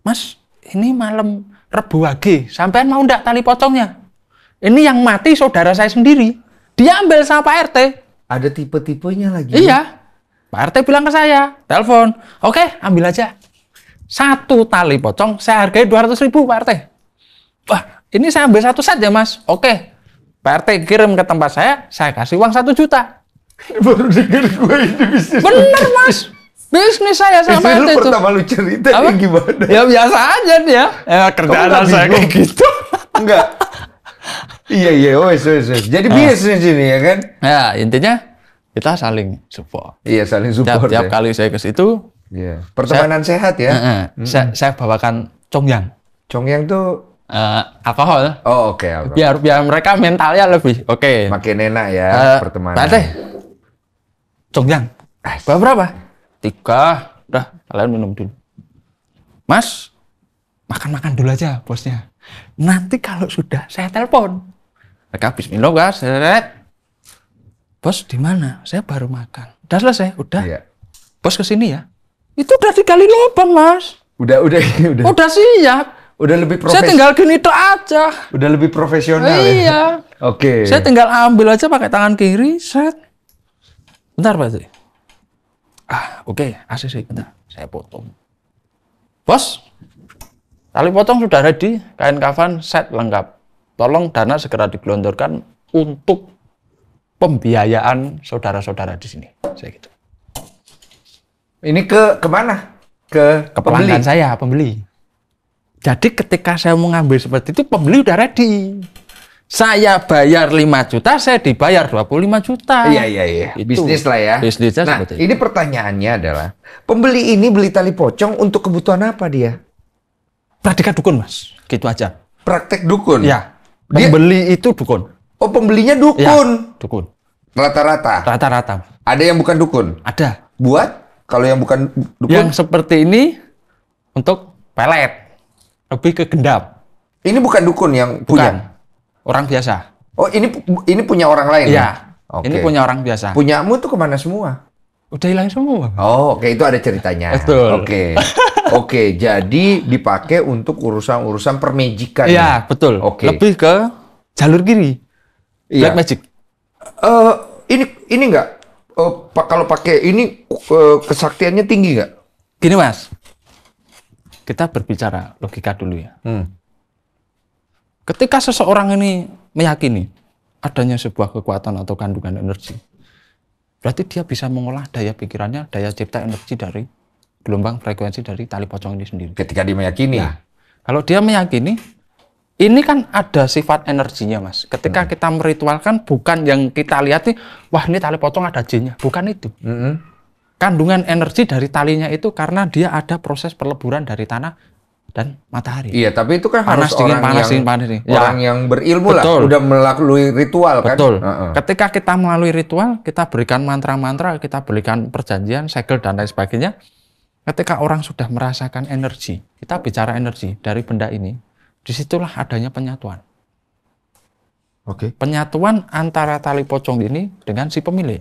mas ini malam Rebu Wage, sampean mau ndak tali pocongnya? Ini yang mati saudara saya sendiri. Dia ambil sama Pak RT. Ada tipe-tipenya lagi. Iya. Pak RT bilang ke saya, telepon. Oke, ambil aja. Satu tali pocong, saya hargai 200 ribu Pak RT. Wah, ini saya ambil satu set ya mas. Oke, Pak RT kirim ke tempat saya, saya kasih uang satu juta. Baru dengar gue ini bisnis. Bener mas. Bisnis saya sama itu. Itu pertama lu cerita Apa? gimana? Ya biasa aja dia. Ya kerjaan saya kayak gitu. Enggak. iya iya wes wes wes. Jadi nah. bisnis ini ya kan? Ya intinya kita saling support. Iya saling support. Tiap, tiap ya. kali saya ke situ. Iya. Pertemanan saya, sehat ya. Uh, uh, mm -hmm. saya, saya bawakan congyang. Congyang tuh uh, alkohol. Oh oke. Okay, alkohol. biar biar mereka mentalnya lebih oke. Okay. Makin enak ya uh, pertemanan. Tante, congyang. yang. berapa? tiga udah kalian minum dulu mas makan-makan dulu aja bosnya nanti kalau sudah saya telepon mereka habis minum kan seret bos di mana saya baru makan udah selesai udah iya. bos kesini ya itu udah dikali lubang mas udah udah udah udah siap udah lebih profesional. Saya tinggal gini itu aja. Udah lebih profesional ya? iya. ya. Oke. Okay. Saya tinggal ambil aja pakai tangan kiri, set. Bentar Pak ah oke okay, ACC saya potong bos tali potong sudah ready kain kafan set lengkap tolong dana segera digelontorkan untuk pembiayaan saudara-saudara di sini saya gitu ini ke kemana ke, ke pembeli saya pembeli jadi ketika saya mengambil seperti itu pembeli udah ready saya bayar 5 juta, saya dibayar 25 juta. Iya, iya, iya. Itu. Bisnis lah ya. Bisnisnya nah, itu. ini pertanyaannya adalah, pembeli ini beli tali pocong untuk kebutuhan apa dia? Predikat dukun, Mas. Gitu aja. Praktek dukun? Iya. Pembeli dia... itu dukun. Oh, pembelinya dukun? Ya, dukun. Rata-rata? Rata-rata. Ada yang bukan dukun? Ada. Buat? Kalau yang bukan dukun? Yang seperti ini untuk pelet. Lebih ke gendam. Ini bukan dukun yang bukan. punya? Orang biasa. Oh, ini ini punya orang lain. Iya. Okay. Ini punya orang biasa. Punyamu tuh kemana semua? Udah hilang semua. Oh, oke okay. itu ada ceritanya. Betul. Oke. Okay. oke, okay, jadi dipakai untuk urusan-urusan permejikan. Iya, betul. Oke. Okay. Lebih ke jalur kiri. Iya. Black magic. Uh, ini ini enggak uh, eh, kalau pakai ini uh, kesaktiannya tinggi nggak? Gini mas, kita berbicara logika dulu ya. Hmm. Ketika seseorang ini meyakini adanya sebuah kekuatan atau kandungan energi, berarti dia bisa mengolah daya pikirannya, daya cipta energi dari gelombang frekuensi dari tali pocong ini sendiri. Ketika dia meyakini. Nah, kalau dia meyakini, ini kan ada sifat energinya, Mas. Ketika hmm. kita meritualkan, bukan yang kita lihat nih, wah ini tali pocong ada jinnya. Bukan itu. Hmm. Kandungan energi dari talinya itu karena dia ada proses peleburan dari tanah dan matahari. Iya, tapi itu kan panas harus dingin, orang panas, yang, dingin, panas, dingin. orang ya. yang berilmu Betul. lah, udah melalui ritual Betul. kan. Betul. Uh -uh. Ketika kita melalui ritual, kita berikan mantra-mantra, kita berikan perjanjian, segel dan lain sebagainya. Ketika orang sudah merasakan energi, kita bicara energi dari benda ini, disitulah adanya penyatuan. Oke. Okay. Penyatuan antara tali pocong ini dengan si pemilik.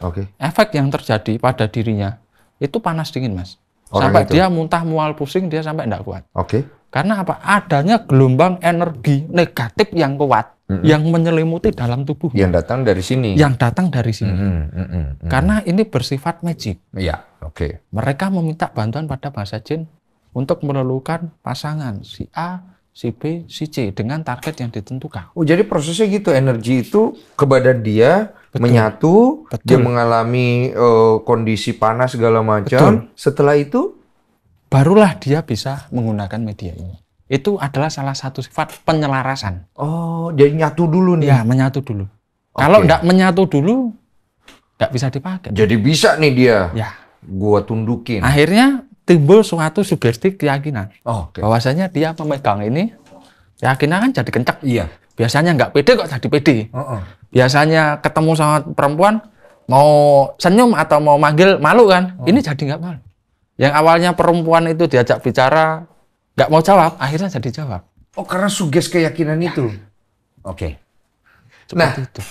Oke. Okay. Efek yang terjadi pada dirinya itu panas dingin, Mas. Orang sampai itu. dia muntah mual pusing dia sampai tidak kuat. Oke. Okay. Karena apa? Adanya gelombang energi negatif yang kuat mm -hmm. yang menyelimuti dalam tubuh. Yang datang dari sini. Yang datang dari sini. Mm -hmm. Mm -hmm. Karena ini bersifat magic. Iya, oke. Okay. Mereka meminta bantuan pada bahasa jin untuk menelukan pasangan si A si B, si C dengan target yang ditentukan. Oh, jadi prosesnya gitu, energi itu ke badan dia Betul. menyatu, Betul. dia mengalami uh, kondisi panas segala macam. Setelah itu barulah dia bisa menggunakan media ini. Itu adalah salah satu sifat penyelarasan. Oh, jadi nyatu dulu nih. Ya, menyatu dulu. Okay. Kalau tidak menyatu dulu, nggak bisa dipakai. Jadi bisa nih dia. Ya. Gua tundukin. Akhirnya timbul suatu sugesti keyakinan oh, okay. bahwasanya dia memegang ini keyakinan kan jadi kencang iya biasanya nggak pede kok jadi pede uh-uh. biasanya ketemu sama perempuan mau senyum atau mau manggil malu kan oh. ini jadi nggak malu yang awalnya perempuan itu diajak bicara nggak mau jawab akhirnya jadi jawab oh karena suges keyakinan itu iya. oke okay. nah itu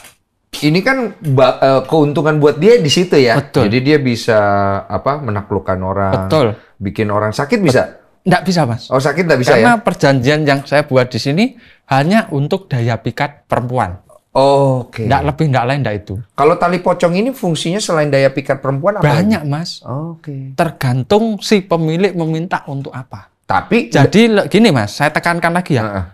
ini kan eh, keuntungan buat dia di situ ya. Betul. Jadi dia bisa apa menaklukkan orang, Betul. bikin orang sakit bisa. Tidak bisa mas. Oh sakit tidak bisa Karena ya. Karena perjanjian yang saya buat di sini hanya untuk daya pikat perempuan. Oh, Oke. Okay. Tidak lebih, tidak lain, tidak itu. Kalau tali pocong ini fungsinya selain daya pikat perempuan apa? Banyak mas. Oh, Oke. Okay. Tergantung si pemilik meminta untuk apa. Tapi jadi gini mas, saya tekankan lagi ya. Uh -uh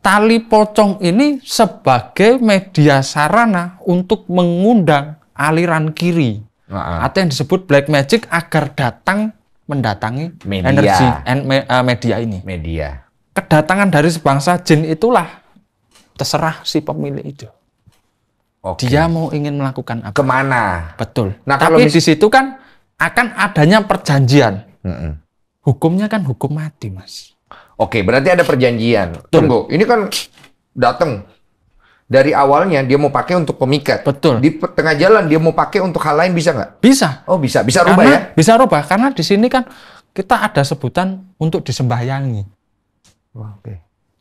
tali pocong ini sebagai media sarana untuk mengundang aliran kiri uh atau yang disebut black magic agar datang mendatangi media. energi and me, uh, media ini. Media. Kedatangan dari sebangsa jin itulah terserah si pemilik itu. Okay. Dia mau ingin melakukan apa? Kemana? Betul. Nah, Tapi mis- di situ kan akan adanya perjanjian. Mm -mm. Hukumnya kan hukum mati, mas. Oke, berarti ada perjanjian. Betul. Tunggu, ini kan datang dari awalnya dia mau pakai untuk pemikat. Betul. Di tengah jalan dia mau pakai untuk hal lain bisa nggak? Bisa. Oh bisa, bisa karena, rubah ya? Bisa rubah karena di sini kan kita ada sebutan untuk disembahyangi. Oke. Okay.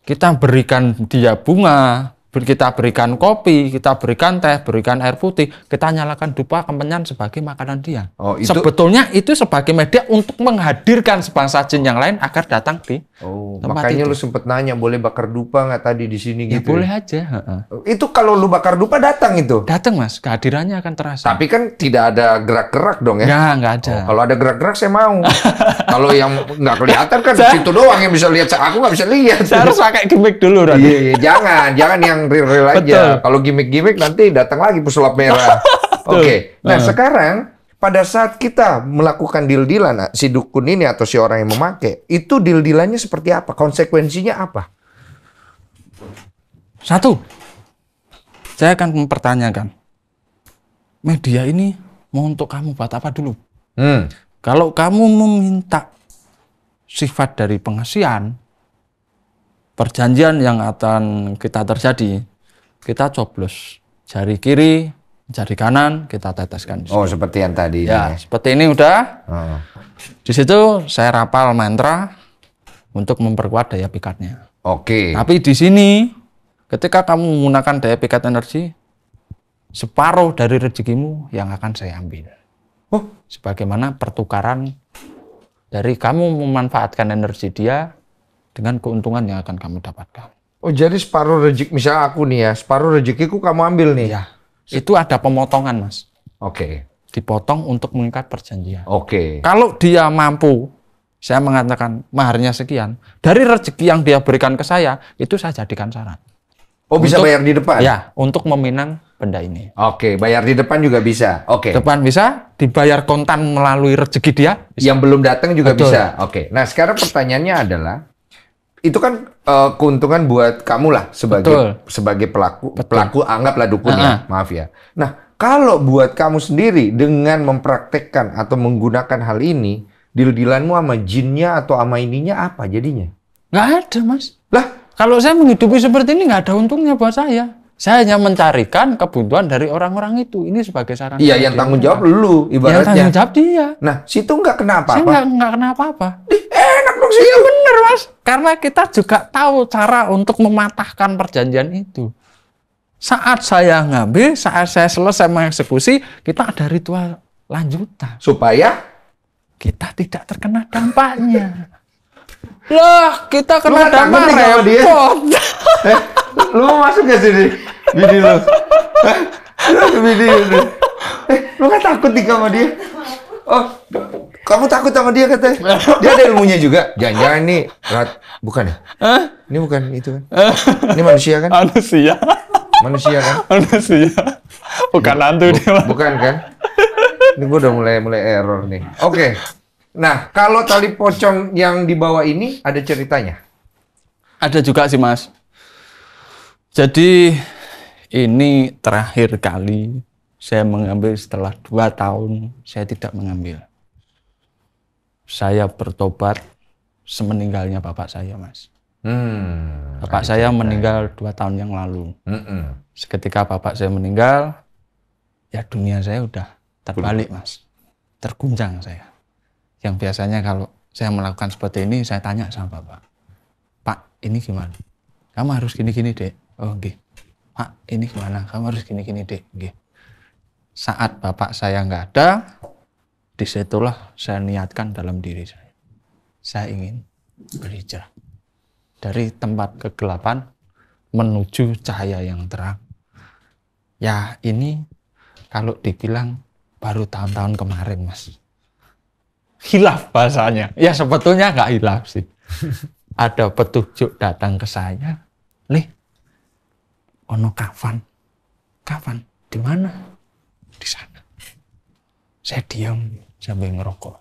Kita berikan dia bunga, kita berikan kopi, kita berikan teh, berikan air putih, kita nyalakan dupa kemenyan sebagai makanan dia. Oh, itu... Sebetulnya itu sebagai media untuk menghadirkan sebangsa jin yang lain agar datang di oh, tempat makanya itu. lu sempet nanya boleh bakar dupa nggak tadi di sini ya, gitu. Ya? Boleh ya? aja. Itu kalau lu bakar dupa datang itu. Datang mas, kehadirannya akan terasa. Tapi kan tidak ada gerak-gerak dong ya? Ya nggak ada. Oh, kalau ada gerak-gerak saya mau. kalau yang nggak kelihatan kan situ doang yang bisa lihat. Aku nggak bisa lihat. Saya harus pakai gimmick dulu. Iya, iya, jangan, jangan yang yang real-real aja. Kalau gimmick-gimmick nanti datang lagi pesulap merah. Oke. Okay. Nah, uh. sekarang pada saat kita melakukan deal-dealan ah, si dukun ini atau si orang yang memakai, itu deal-dealannya seperti apa? Konsekuensinya apa? Satu. Saya akan mempertanyakan. Media ini mau untuk kamu buat apa dulu? Hmm. Kalau kamu meminta sifat dari pengasihan, perjanjian yang akan kita terjadi, kita coblos jari kiri, jari kanan, kita teteskan. Oh, seperti yang tadi. Ya, ini. Ya? seperti ini udah. Oh. Di situ saya rapal mantra untuk memperkuat daya pikatnya. Oke. Okay. Tapi di sini ketika kamu menggunakan daya pikat energi, separuh dari rezekimu yang akan saya ambil. Oh, sebagaimana pertukaran dari kamu memanfaatkan energi dia dengan keuntungan yang akan kamu dapatkan. Oh jadi separuh rezeki misalnya aku nih ya separuh rezekiku kamu ambil nih. Ya. Itu ada pemotongan mas. Oke. Okay. Dipotong untuk mengikat perjanjian. Oke. Okay. Kalau dia mampu, saya mengatakan maharnya sekian. Dari rezeki yang dia berikan ke saya itu saya jadikan syarat. Oh untuk, bisa bayar di depan? Ya, untuk meminang benda ini. Oke, bayar di depan juga bisa. Oke. Depan bisa, dibayar kontan melalui rezeki dia. Bisa. Yang belum datang juga Betul. bisa. Oke. Nah sekarang pertanyaannya adalah itu kan uh, keuntungan buat kamu lah sebagai Betul. sebagai pelaku Betul. pelaku anggaplah dukun uh-huh. ya maaf ya nah kalau buat kamu sendiri dengan mempraktekkan atau menggunakan hal ini dildilanmu sama jinnya atau sama ininya apa jadinya nggak ada mas lah kalau saya menghidupi seperti ini nggak ada untungnya buat saya saya hanya mencarikan kebutuhan dari orang-orang itu. Ini sebagai saran. Iya, yang tanggung jawab lu ibaratnya. Yang tanggung jawab dia. Nah, situ nggak kenapa-apa. Saya nggak kenapa-apa. Enak dong sih. Iya bener, Mas. Karena kita juga tahu cara untuk mematahkan perjanjian itu. Saat saya ngambil, saat saya selesai mengeksekusi, kita ada ritual lanjutan. Supaya? Kita tidak terkena dampaknya. Loh, kita kena dampak repot. Eh, eh, lu masuk ke sini? Bini lu. Bini lu. Eh, lu kan takut nih sama dia oh kamu takut sama dia katanya dia ada ilmunya juga jangan-jangan ini rat bukan ya Hah? ini bukan itu kan ini manusia kan manusia manusia kan manusia bukan hantu Bu, dia bukan kan ini gue udah mulai mulai error nih oke okay. nah kalau tali pocong yang dibawa ini ada ceritanya ada juga sih mas jadi ini terakhir kali saya mengambil setelah dua tahun saya tidak mengambil. Saya bertobat semeninggalnya bapak saya, Mas. Hmm, bapak saya cinta. meninggal dua tahun yang lalu. Mm -mm. Seketika bapak saya meninggal, ya dunia saya udah terbalik, Mas. Terguncang saya. Yang biasanya kalau saya melakukan seperti ini, saya tanya sama bapak. Pak, ini gimana? Kamu harus gini-gini, dek. Oh, Pak, ini gimana? Kamu harus gini-gini, dek saat bapak saya nggak ada, disitulah saya niatkan dalam diri saya. Saya ingin berhijrah dari tempat kegelapan menuju cahaya yang terang. Ya ini kalau dibilang baru tahun-tahun kemarin mas. Hilaf bahasanya. Ya sebetulnya nggak hilaf sih. Ada petunjuk datang ke saya. Nih, ono kafan. Kafan di mana? di sana. Saya diam sambil ngerokok.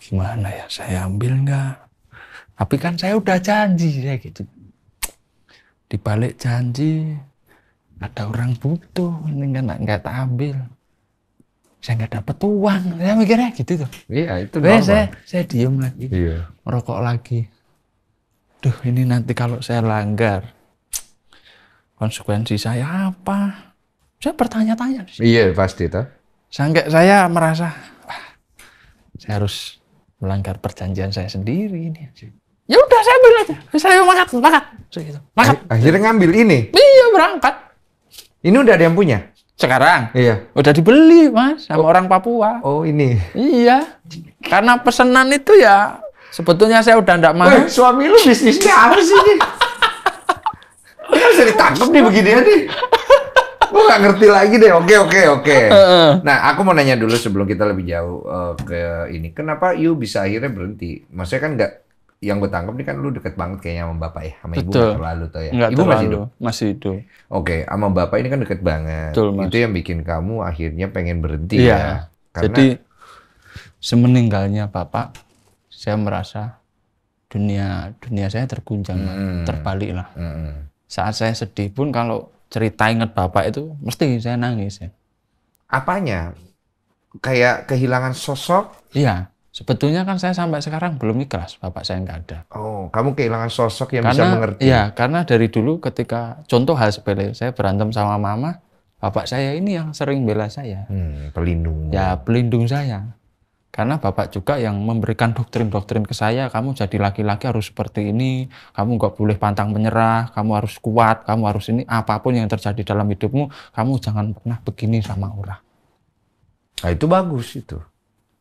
gimana ya, saya ambil nggak? Tapi kan saya udah janji, saya gitu. Di balik janji, ada orang butuh, ini kan nggak tak ambil. Saya nggak dapat uang, saya mikirnya gitu tuh. Iya, itu normal. Saya, saya diam lagi, iya. merokok lagi. Duh, ini nanti kalau saya langgar, konsekuensi saya apa? Saya bertanya-tanya. Iya pasti toh. Sampai saya merasa ah, saya harus melanggar perjanjian saya sendiri ini. Ya udah saya ambil aja. Saya makan, makan. Makan. Akhirnya ngambil ini. Iya berangkat. Ini udah ada yang punya? Sekarang? Iya. Udah dibeli, Mas, sama oh. orang Papua. Oh, ini. Iya. Karena pesanan itu ya sebetulnya saya udah ndak mau. suami lu bisnisnya apa sih? Ini? Kan bisa ditangkap nih begini nih gue gak ngerti lagi deh. Oke, oke, oke. Nah, aku mau nanya dulu sebelum kita lebih jauh uh, ke ini. Kenapa you bisa akhirnya berhenti? Maksudnya kan gak, yang gue tangkap nih kan lu deket banget kayaknya sama bapak ya, sama ibu gak ya, terlalu tuh ya. Nggak ibu terlalu. masih hidup. Masih hidup. Oke, okay, sama bapak ini kan deket banget. Betul, mas. Itu yang bikin kamu akhirnya pengen berhenti iya. ya. Karena Jadi semeninggalnya bapak, saya merasa dunia dunia saya terguncang, hmm. terbalik lah. Hmm. Saat saya sedih pun kalau cerita inget bapak itu mesti saya nangis ya. Apanya? Kayak kehilangan sosok? Iya. Sebetulnya kan saya sampai sekarang belum ikhlas, bapak saya nggak ada. Oh, kamu kehilangan sosok yang karena, bisa mengerti. Iya, karena dari dulu ketika contoh hal sepele, saya berantem sama mama, bapak saya ini yang sering bela saya. Hmm, pelindung. Ya, pelindung saya. Karena bapak juga yang memberikan doktrin-doktrin ke saya, kamu jadi laki-laki harus seperti ini, kamu nggak boleh pantang menyerah, kamu harus kuat, kamu harus ini, apapun yang terjadi dalam hidupmu, kamu jangan pernah begini sama orang. Nah itu bagus itu.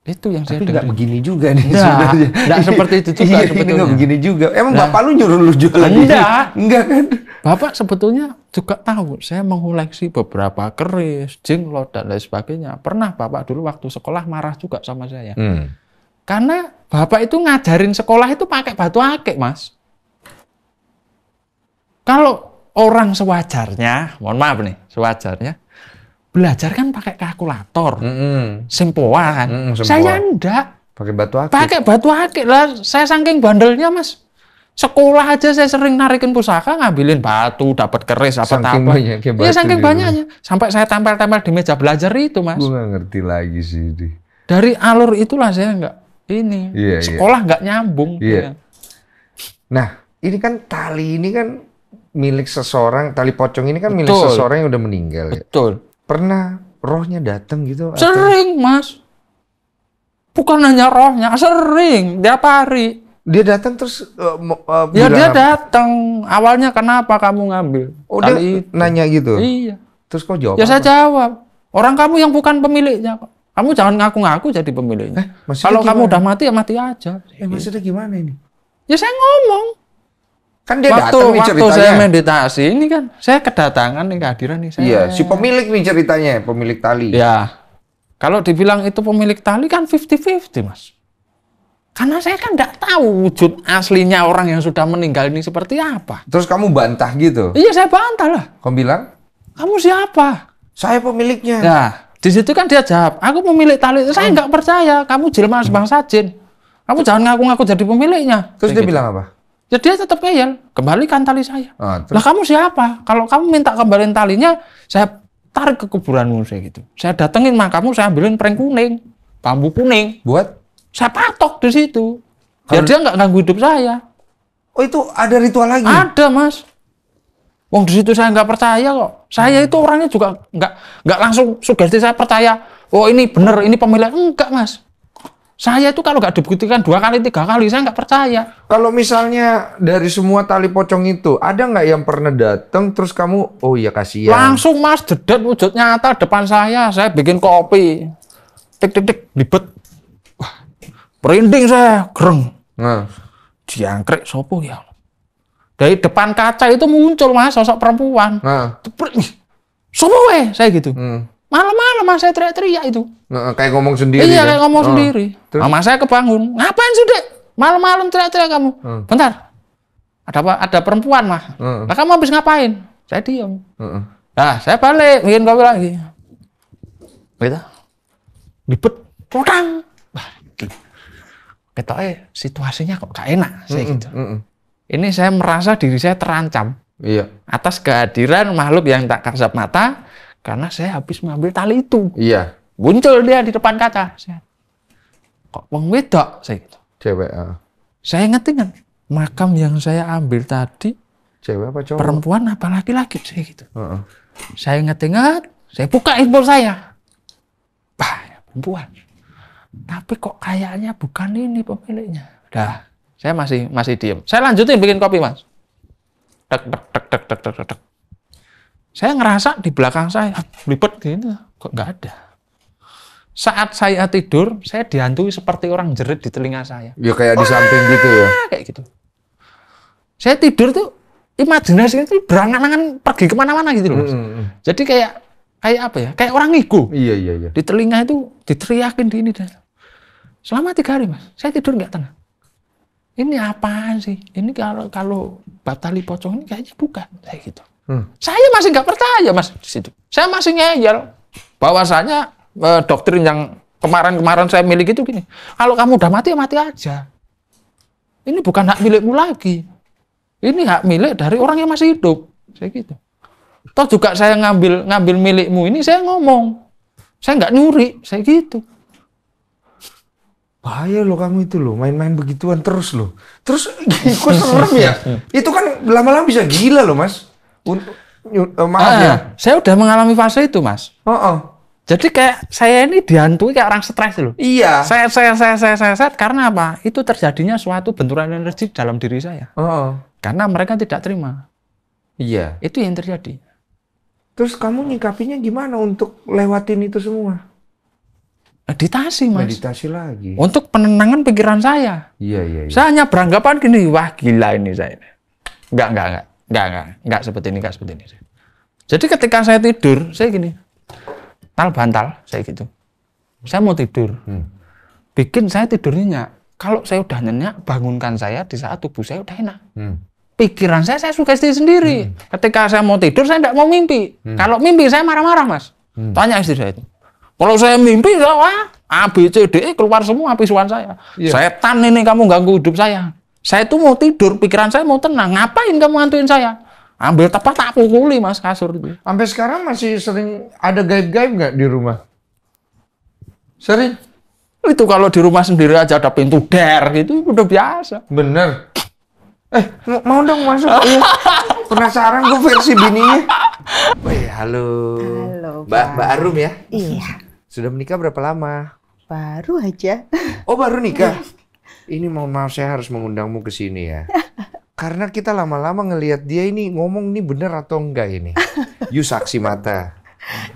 Itu yang saya tidak begini juga nih nah, sebenarnya. Nggak seperti itu juga iya, sebetulnya. Nggak begini juga. Emang nah, bapak lu nyuruh lu juga enggak. Enggak kan? Bapak sebetulnya juga tahu. Saya mengoleksi beberapa keris, jenglot, dan lain sebagainya. Pernah bapak dulu waktu sekolah marah juga sama saya. Hmm. Karena bapak itu ngajarin sekolah itu pakai batu akik, mas. Kalau orang sewajarnya, mohon maaf nih, sewajarnya, belajar kan pakai kalkulator, mm -hmm. sempoa kan. Mm -hmm, Saya enggak. Pakai batu akik. Pakai batu akik lah. Saya saking bandelnya mas. Sekolah aja saya sering narikin pusaka, ngambilin batu, dapat keris, apa apa. Banyak, ya iya, saking banyaknya. Sampai saya tempel-tempel di meja belajar itu mas. Gue ngerti lagi sih. di. Dari alur itulah saya nggak ini. Yeah, iya. sekolah yeah. nggak nyambung. Yeah. Iya. Nah ini kan tali ini kan milik seseorang, tali pocong ini kan Betul. milik seseorang yang udah meninggal. Ya? Betul. Ya? Pernah rohnya datang gitu? Sering, atau? Mas. Bukan hanya rohnya, sering, tiap hari. Dia datang terus uh, uh, Ya dia datang. Awalnya kenapa kamu ngambil? Oh, Kali dia itu. nanya gitu. Iya. Terus kau jawab? Ya apa? saya jawab. Orang kamu yang bukan pemiliknya Kamu jangan ngaku-ngaku jadi pemiliknya. Eh, Kalau kamu udah mati ya mati aja. Eh, maksudnya gimana ini? Ya saya ngomong. Kan dia waktu, datang nih waktu ceritanya. saya meditasi ini kan, saya kedatangan nih kehadiran nih saya. Iya, si pemilik nih ceritanya, pemilik tali. Ya. Kalau dibilang itu pemilik tali kan 50-50, Mas. Karena saya kan nggak tahu wujud aslinya orang yang sudah meninggal ini seperti apa. Terus kamu bantah gitu? Iya, saya bantah lah. Kamu bilang? Kamu siapa? Saya pemiliknya. Nah, di situ kan dia jawab, aku pemilik tali. Saya nggak hmm. percaya, kamu jelma sebangsa jin sajin. Kamu jangan ngaku-ngaku jadi pemiliknya. Terus dia gitu. bilang apa? Ya dia tetap ngeyel, kembalikan tali saya. Ah, lah kamu siapa? Kalau kamu minta kembaliin talinya, saya tarik ke kuburanmu saya gitu. Saya datengin makamu, saya ambilin prank kuning, bambu kuning. Buat? Saya patok di situ. Biar dia nggak ganggu hidup saya. Oh itu ada ritual lagi? Ada mas. Wong di situ saya nggak percaya kok. Saya hmm. itu orangnya juga nggak nggak langsung sugesti saya percaya. Oh ini bener, ini pemilihan enggak mas. Saya itu kalau nggak dibuktikan dua kali, tiga kali, saya nggak percaya. Kalau misalnya dari semua tali pocong itu, ada nggak yang pernah datang terus kamu, oh iya kasihan. Langsung mas, dedet wujud nyata depan saya, saya bikin kopi. Tik, tik, tik, libet. Wah, perinding saya, gereng. Nah. Diangkrik, sopo ya. Dari depan kaca itu muncul mas, sosok perempuan. Nah. Sopo weh, saya gitu. Hmm. Malam-malam mas saya teriak-teriak itu. Nah, kayak ngomong sendiri. Iya, kayak kan? ngomong oh. sendiri. Terus? Mama saya kebangun. Ngapain sudah? Malam-malam teriak-teriak kamu. Hmm. Bentar. Ada apa? Ada perempuan mah. Hmm. Nah, kamu habis ngapain? Saya diam. Hmm. Nah, saya balik bikin kopi lagi. Gitu. Lipet. potang Kita gitu. eh situasinya kok gak enak. Saya gitu. Hmm. Ini saya merasa diri saya terancam. Iya. Atas kehadiran makhluk yang tak kasat mata karena saya habis mengambil tali itu. Iya. Muncul dia di depan kaca. Saya, Kok wong wedok saya gitu. Cewek. Uh. Saya ingat-ingat makam yang saya ambil tadi cewek apa cowok? Perempuan apa laki-laki saya gitu. Uh -uh. Saya ingat-ingat, saya buka handphone saya. Bah, ya perempuan. Tapi kok kayaknya bukan ini pemiliknya. Dah, saya masih masih diem. Saya lanjutin bikin kopi, Mas. tek tek tek tek tek tek. Saya ngerasa di belakang saya lipet ah, gitu, kok nggak ada. Saat saya tidur, saya dihantui seperti orang jerit di telinga saya. Ya kayak di samping gitu ya. Kayak gitu. Saya tidur tuh imajinasi itu berangan-angan pergi kemana-mana gitu loh. Hmm, hmm, hmm. Jadi kayak kayak apa ya? Kayak orang ngiku Iya iya iya. Di telinga itu diteriakin di ini dan selama tiga hari mas, saya tidur nggak tenang. Ini apaan sih? Ini kalau kalau batali pocong ini kayaknya bukan kayak gitu. Hmm. Saya masih nggak percaya mas di situ. Saya masih ngeyel bahwasanya eh, doktrin yang kemarin-kemarin saya miliki itu gini. Kalau kamu udah mati ya mati aja. Ini bukan hak milikmu lagi. Ini hak milik dari orang yang masih hidup. Saya gitu. Toh juga saya ngambil ngambil milikmu ini saya ngomong. Saya nggak nyuri, saya gitu. Bahaya loh kamu itu loh, main-main begituan terus loh. Terus gue serem ya. Itu kan lama-lama bisa gila loh mas. Eh, maaf ah, ya. Saya udah mengalami fase itu, Mas. Oh, oh. Jadi kayak saya ini dihantui kayak orang stres loh. Iya. Saya saya saya saya saya, saya karena apa? Itu terjadinya suatu benturan energi dalam diri saya. Oh. oh. Karena mereka tidak terima. Iya. Itu yang terjadi. Terus kamu nyikapinya gimana untuk lewatin itu semua? Meditasi, Mas. Meditasi lagi. Untuk penenangan pikiran saya. Iya, iya, iya. Saya hanya beranggapan gini, wah gila ini saya. Enggak, enggak, enggak. Enggak, enggak, enggak seperti ini, enggak seperti ini. Jadi ketika saya tidur, saya gini, tal bantal, saya gitu. Saya mau tidur. Hmm. Bikin saya tidurnya nyenyak. Kalau saya udah nyenyak, bangunkan saya di saat tubuh saya udah enak. Hmm. Pikiran saya, saya sugesti sendiri. Hmm. Ketika saya mau tidur, saya tidak mau mimpi. Hmm. Kalau mimpi, saya marah-marah, Mas. Hmm. Tanya istri saya itu. Kalau saya mimpi, wah, A, B, C, D, E keluar semua pisuan saya. Yeah. Setan ini kamu ganggu hidup saya. Saya itu mau tidur, pikiran saya mau tenang. Ngapain kamu ngantuin saya? Ambil tepat tak pukuli mas kasur itu. Sampai sekarang masih sering ada gaib-gaib nggak di rumah? Sering? Itu kalau di rumah sendiri aja ada pintu der gitu udah biasa. Bener. Eh, mau dong masuk. ya. Penasaran gue versi bininya. Wih, halo. Halo. Mbak Mbak Arum ya? Iya. Sudah menikah berapa lama? Baru aja. Oh, baru nikah? Iya ini mau maaf saya harus mengundangmu ke sini ya. Karena kita lama-lama ngelihat dia ini ngomong ini benar atau enggak ini. You saksi mata.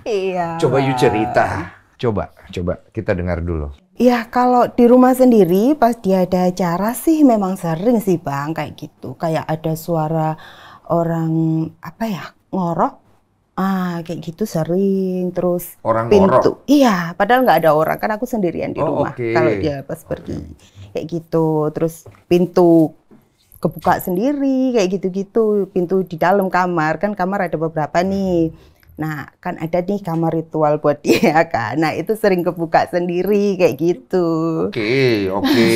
Iya. Coba you cerita. Coba, coba kita dengar dulu. Ya kalau di rumah sendiri pas dia ada acara sih memang sering sih bang kayak gitu. Kayak ada suara orang apa ya ngorok Ah, kayak gitu sering terus orang pintu. Ngorok. Iya, padahal nggak ada orang kan aku sendirian di oh, rumah okay. kalau dia pas pergi kayak gitu terus pintu kebuka sendiri kayak gitu-gitu pintu di dalam kamar kan kamar ada beberapa nih nah kan ada nih kamar ritual buat dia kan nah itu sering kebuka sendiri kayak gitu oke oke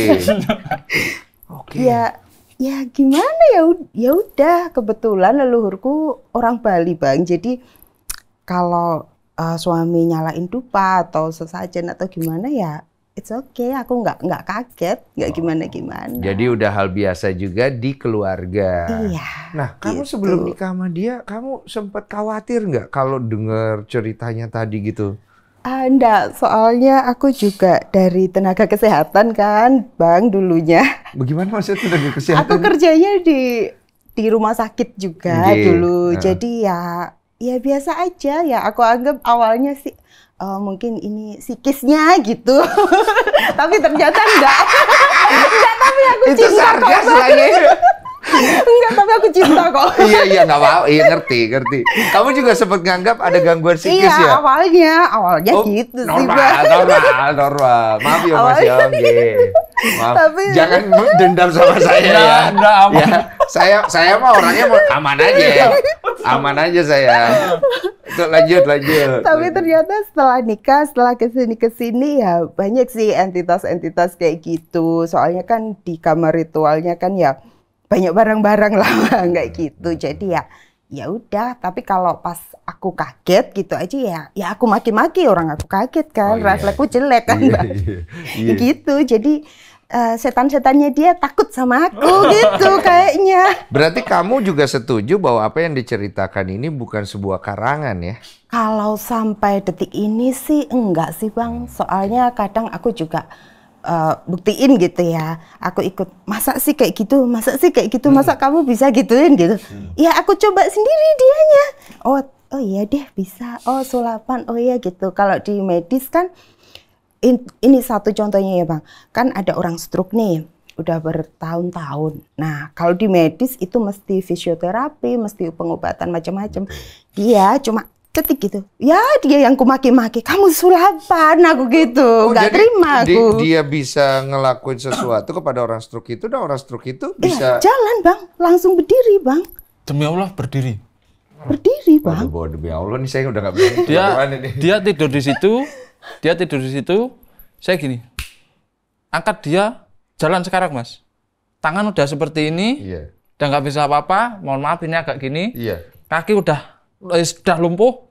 oke ya ya gimana ya ya udah kebetulan leluhurku orang Bali bang jadi kalau uh, suami nyalain dupa atau sesajen atau gimana ya it's okay, aku nggak nggak kaget, nggak oh. gimana gimana. Jadi udah hal biasa juga di keluarga. Iya. Nah, kamu gitu. sebelum nikah sama dia, kamu sempat khawatir nggak kalau dengar ceritanya tadi gitu? Ah, enggak, soalnya aku juga dari tenaga kesehatan kan, Bang dulunya. Bagaimana maksudnya tenaga kesehatan? aku kerjanya di di rumah sakit juga dulu. Nah. Jadi ya ya biasa aja ya aku anggap awalnya sih oh, mungkin ini sikisnya gitu. tapi ternyata enggak. enggak, tapi aku itu cinta kok. Enggak, tapi aku cinta kok. iya, iya, enggak apa, iya ngerti, ngerti. Kamu juga sempat nganggap ada gangguan psikis iya, ya? Iya, awalnya, awalnya oh, gitu normal, sih. Normal, normal, Maaf ya Mas Yonggi. Gitu. Maaf. Tapi, jangan dendam sama saya ya. Enggak, aman. Ya, saya saya mah orangnya mau aman aja. Aman aja saya. Itu lanjut, lanjut. Tapi lanjut. ternyata setelah nikah, setelah kesini kesini ya banyak sih entitas-entitas kayak gitu. Soalnya kan di kamar ritualnya kan ya banyak barang-barang lah nggak gitu jadi ya ya udah tapi kalau pas aku kaget gitu aja ya ya aku maki-maki orang aku kaget kan oh, iya. jelek kan iya, iya, iya. Ya gitu jadi uh, setan-setannya dia takut sama aku gitu kayaknya berarti kamu juga setuju bahwa apa yang diceritakan ini bukan sebuah karangan ya kalau sampai detik ini sih enggak sih bang soalnya kadang aku juga Uh, buktiin gitu ya aku ikut masa sih kayak gitu masa sih kayak gitu masa hmm. kamu bisa gituin gitu hmm. ya aku coba sendiri dianya oh oh iya deh bisa oh sulapan oh iya gitu kalau di medis kan in, ini satu contohnya ya bang kan ada orang stroke nih udah bertahun-tahun. Nah, kalau di medis itu mesti fisioterapi, mesti pengobatan macam-macam. Dia cuma cetik gitu. Ya dia yang kumaki-maki, kamu sulapan aku gitu, oh, nggak terima aku. Dia, dia bisa ngelakuin sesuatu kepada orang stroke itu, dan orang stroke itu ya, bisa. Ya, jalan bang, langsung berdiri bang. Demi Allah berdiri. Berdiri bang. Waduh, demi Allah nih saya udah nggak bisa. dia dia tidur di situ, dia tidur di situ. Saya gini, angkat dia jalan sekarang mas. Tangan udah seperti ini, Iya. udah gak bisa apa-apa. Mohon maaf ini agak gini. Iya. Kaki udah eh, sudah lumpuh,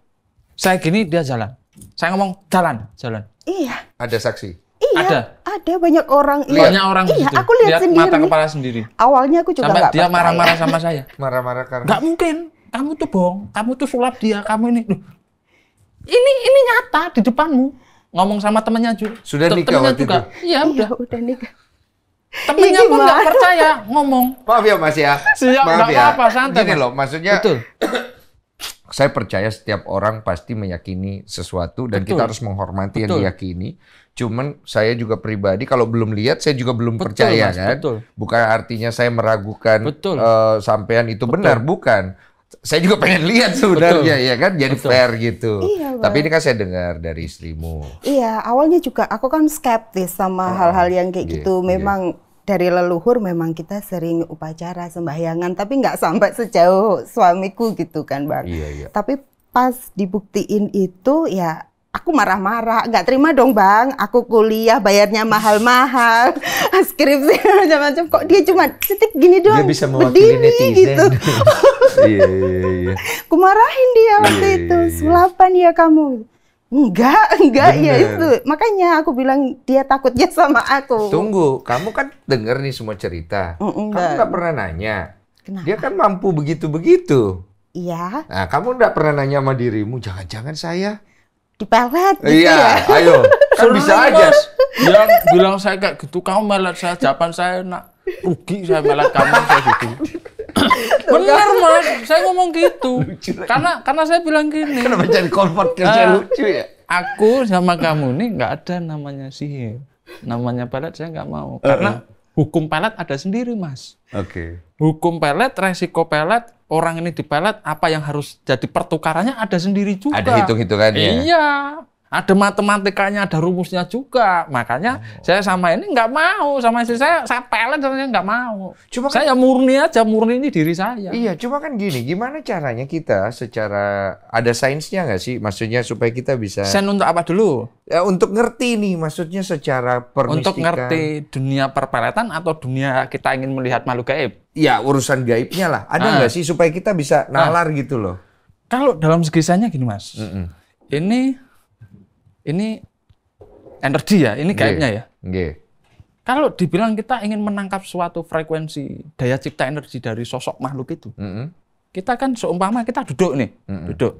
saya gini dia jalan. Saya ngomong jalan, jalan. Iya. Ada saksi. Iya, ada. Ada banyak orang. Lihat. Banyak orang. Iya, gitu. aku lihat, lihat sendiri. Mata kepala sendiri. Awalnya aku juga nggak. Dia marah-marah sama saya. Marah-marah karena. nggak mungkin. Kamu tuh bohong. Kamu tuh sulap dia. Kamu ini. Ini ini nyata di depanmu. Ngomong sama temannya juga. Sudah nikah temannya waktu juga. itu. Iya, udah. Iya, udah nikah. Temennya pun nggak percaya ngomong. Maaf ya Mas ya. Siap, Maaf ya. apa-apa, santai. Gini loh, maksudnya Betul. saya percaya setiap orang pasti meyakini sesuatu dan Betul. kita harus menghormati Betul. yang diyakini. Cuman saya juga pribadi kalau belum lihat saya juga belum Betul, percaya mas. kan. Betul. Bukan artinya saya meragukan Betul. Uh, sampean itu Betul. benar bukan. Saya juga pengen lihat sebenarnya ya kan jadi Betul. fair gitu. Iya, Tapi ini kan saya dengar dari istrimu. Iya, awalnya juga aku kan skeptis sama ah, hal-hal oh, yang kayak yeah, gitu. Iya. Memang dari leluhur memang kita sering upacara sembahyangan tapi nggak sampai sejauh suamiku gitu kan bang. Iya, iya. Tapi pas dibuktiin itu ya aku marah-marah nggak terima dong bang. Aku kuliah bayarnya mahal-mahal, skripsi macam-macam kok dia cuma titik gini doang. Dia bisa mewakili gitu. netizen. Gitu. iya, iya, iya. iya, iya, iya. Kumarahin dia waktu iya, iya, iya. itu sulapan ya kamu Enggak, enggak ya Bener. ya itu. Makanya aku bilang dia takutnya sama aku. Tunggu, kamu kan dengar nih semua cerita. Mm, enggak. Kamu nggak pernah nanya. Kenapa? Dia kan mampu begitu-begitu. Iya. Nah, kamu nggak pernah nanya sama dirimu, jangan-jangan saya dipelet gitu iya, ya. ayo. Kan bisa aja. Bilang, bilang saya kayak gitu, kamu melet saya, jawaban saya nak Rugi saya melet kamu, saya gitu. Gitu kan. Bener mas, saya ngomong gitu. karena karena saya bilang gini. Kenapa jadi comfort eh, kerja uh, lucu ya? Aku sama kamu ini nggak ada namanya sihir, namanya pelet saya nggak mau. Eh, karena uh eh. Karena hukum pelet ada sendiri mas. Oke. Okay. Hukum pelet, resiko pelet, orang ini dipelet, apa yang harus jadi pertukarannya ada sendiri juga. Ada hitung hitungannya. Iya. Ada matematikanya, ada rumusnya juga. Makanya oh. saya sama ini nggak mau sama istri saya, saya pelet dan saya nggak mau. Cuma saya kan, murni aja, murni ini diri saya. Iya, cuma kan gini, gimana caranya kita secara ada sainsnya nggak sih? Maksudnya supaya kita bisa. Sains untuk apa dulu? Ya, untuk ngerti nih, maksudnya secara permistikan. Untuk ngerti dunia perpeletan atau dunia kita ingin melihat makhluk gaib? Ya urusan gaibnya lah. Ada nggak nah. sih supaya kita bisa nalar nah. gitu loh? Kalau dalam segisanya gini mas, mm -mm. ini ini energi ya, ini gaibnya ya. Kalau dibilang kita ingin menangkap suatu frekuensi daya cipta energi dari sosok makhluk itu, mm -hmm. kita kan seumpama kita duduk nih, mm -hmm. duduk.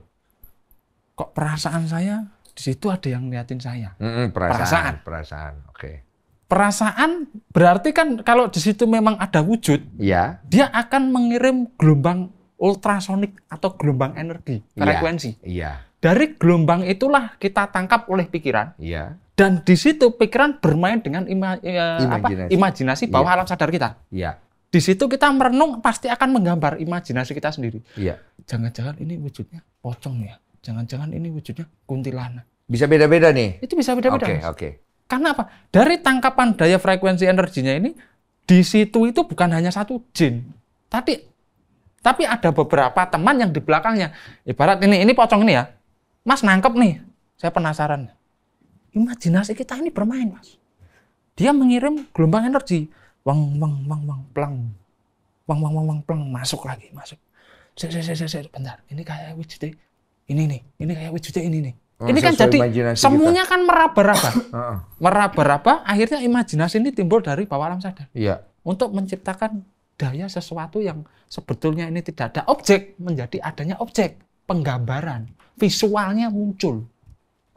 Kok perasaan saya di situ ada yang ngeliatin saya? Mm -hmm, perasaan. Perasaan. Perasaan. Oke. Okay. Perasaan berarti kan kalau di situ memang ada wujud, iya. dia akan mengirim gelombang ultrasonik atau gelombang energi, iya, frekuensi. Iya. Yeah. Dari gelombang itulah kita tangkap oleh pikiran. Iya. Dan di situ pikiran bermain dengan ima, imajinasi. Eh, apa, imajinasi bawah ya. alam sadar kita. Iya. Di situ kita merenung pasti akan menggambar imajinasi kita sendiri. Iya. Jangan-jangan ini wujudnya pocong ya. Jangan-jangan ini wujudnya kuntilanak. Bisa beda-beda nih. Itu bisa beda-beda. Oke, okay, oke. Okay. Karena apa? Dari tangkapan daya frekuensi energinya ini di situ itu bukan hanya satu jin. Tadi tapi ada beberapa teman yang di belakangnya. Ibarat ini ini pocong ini ya. Mas nangkep nih, saya penasaran. Imajinasi kita ini bermain, Mas. Dia mengirim gelombang energi, wang wang wang wang plang, wang wang wang wang plang masuk lagi, masuk. Saya saya saya saya bentar, ini kayak wujudnya ini nih, ini kayak wujudnya ini nih. Oh, ini kan jadi semuanya kita. kan meraba-raba, meraba-raba. Akhirnya imajinasi ini timbul dari bawah alam sadar. Iya. Untuk menciptakan daya sesuatu yang sebetulnya ini tidak ada objek menjadi adanya objek penggambaran, visualnya muncul.